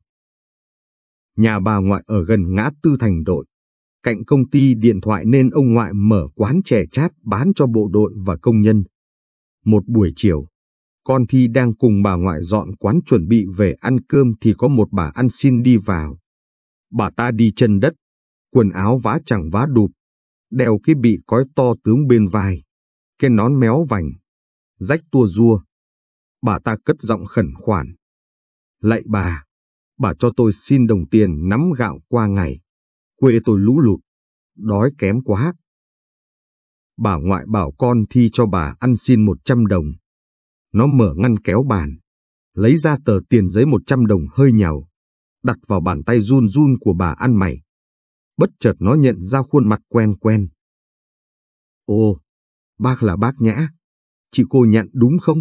Nhà bà ngoại ở gần ngã tư thành đội cạnh công ty điện thoại nên ông ngoại mở quán chè chát bán cho bộ đội và công nhân. Một buổi chiều, con Thi đang cùng bà ngoại dọn quán chuẩn bị về ăn cơm thì có một bà ăn xin đi vào. Bà ta đi chân đất, quần áo vá chẳng vá đụp, đeo cái bị cói to tướng bên vai, cái nón méo vành, rách tua rua. Bà ta cất giọng khẩn khoản. Lạy bà, bà cho tôi xin đồng tiền nắm gạo qua ngày. Quê tôi lũ lụt, đói kém quá. Bà ngoại bảo con thi cho bà ăn xin 100 đồng. Nó mở ngăn kéo bàn, lấy ra tờ tiền giấy 100 đồng hơi nhàu, đặt vào bàn tay run run của bà ăn mày. Bất chợt nó nhận ra khuôn mặt quen quen. Ồ, bác là bác nhã, chị cô nhận đúng không?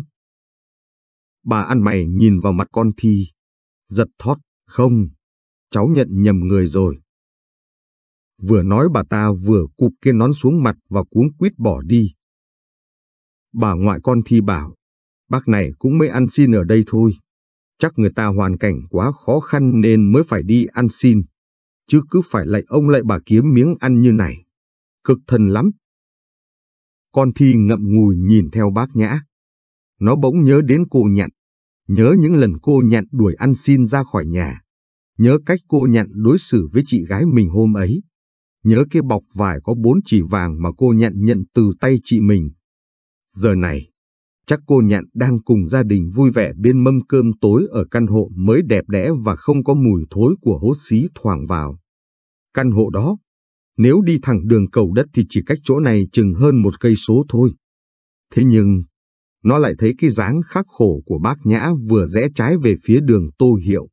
Bà ăn mày nhìn vào mặt con thi, giật thót, không, cháu nhận nhầm người rồi. Vừa nói bà ta vừa cụp cái nón xuống mặt và cuống quýt bỏ đi. Bà ngoại con thi bảo, bác này cũng mới ăn xin ở đây thôi. Chắc người ta hoàn cảnh quá khó khăn nên mới phải đi ăn xin. Chứ cứ phải lại ông lại bà kiếm miếng ăn như này. Cực thần lắm. Con Thi ngậm ngùi nhìn theo bác nhã. Nó bỗng nhớ đến cô nhạn. Nhớ những lần cô nhạn đuổi ăn xin ra khỏi nhà. Nhớ cách cô nhạn đối xử với chị gái mình hôm ấy. Nhớ cái bọc vải có bốn chỉ vàng mà cô nhạn nhận từ tay chị mình. Giờ này, Chắc cô nhạn đang cùng gia đình vui vẻ bên mâm cơm tối ở căn hộ mới đẹp đẽ và không có mùi thối của hố xí thoảng vào. Căn hộ đó, nếu đi thẳng đường cầu đất thì chỉ cách chỗ này chừng hơn một cây số thôi. Thế nhưng, nó lại thấy cái dáng khắc khổ của bác Nhã vừa rẽ trái về phía đường Tô Hiệu.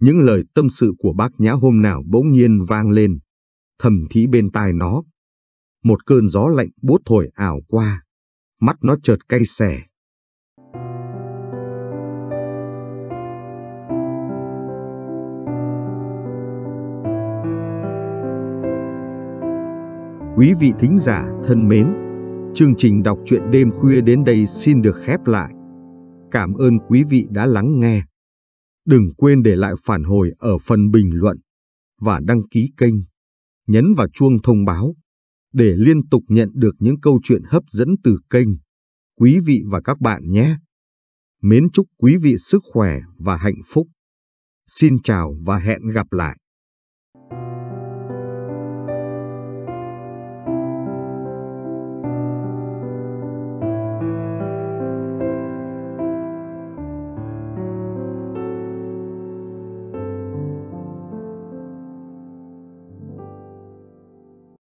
Những lời tâm sự của bác Nhã hôm nào bỗng nhiên vang lên, thầm thĩ bên tai nó. Một cơn gió lạnh buốt thổi ảo qua, mắt nó chợt cay xẻ. Quý vị thính giả thân mến, chương trình đọc truyện đêm khuya đến đây xin được khép lại. Cảm ơn quý vị đã lắng nghe. Đừng quên để lại phản hồi ở phần bình luận và đăng ký kênh, nhấn vào chuông thông báo để liên tục nhận được những câu chuyện hấp dẫn từ kênh. Quý vị và các bạn nhé! Mến chúc quý vị sức khỏe và hạnh phúc. Xin chào và hẹn gặp lại!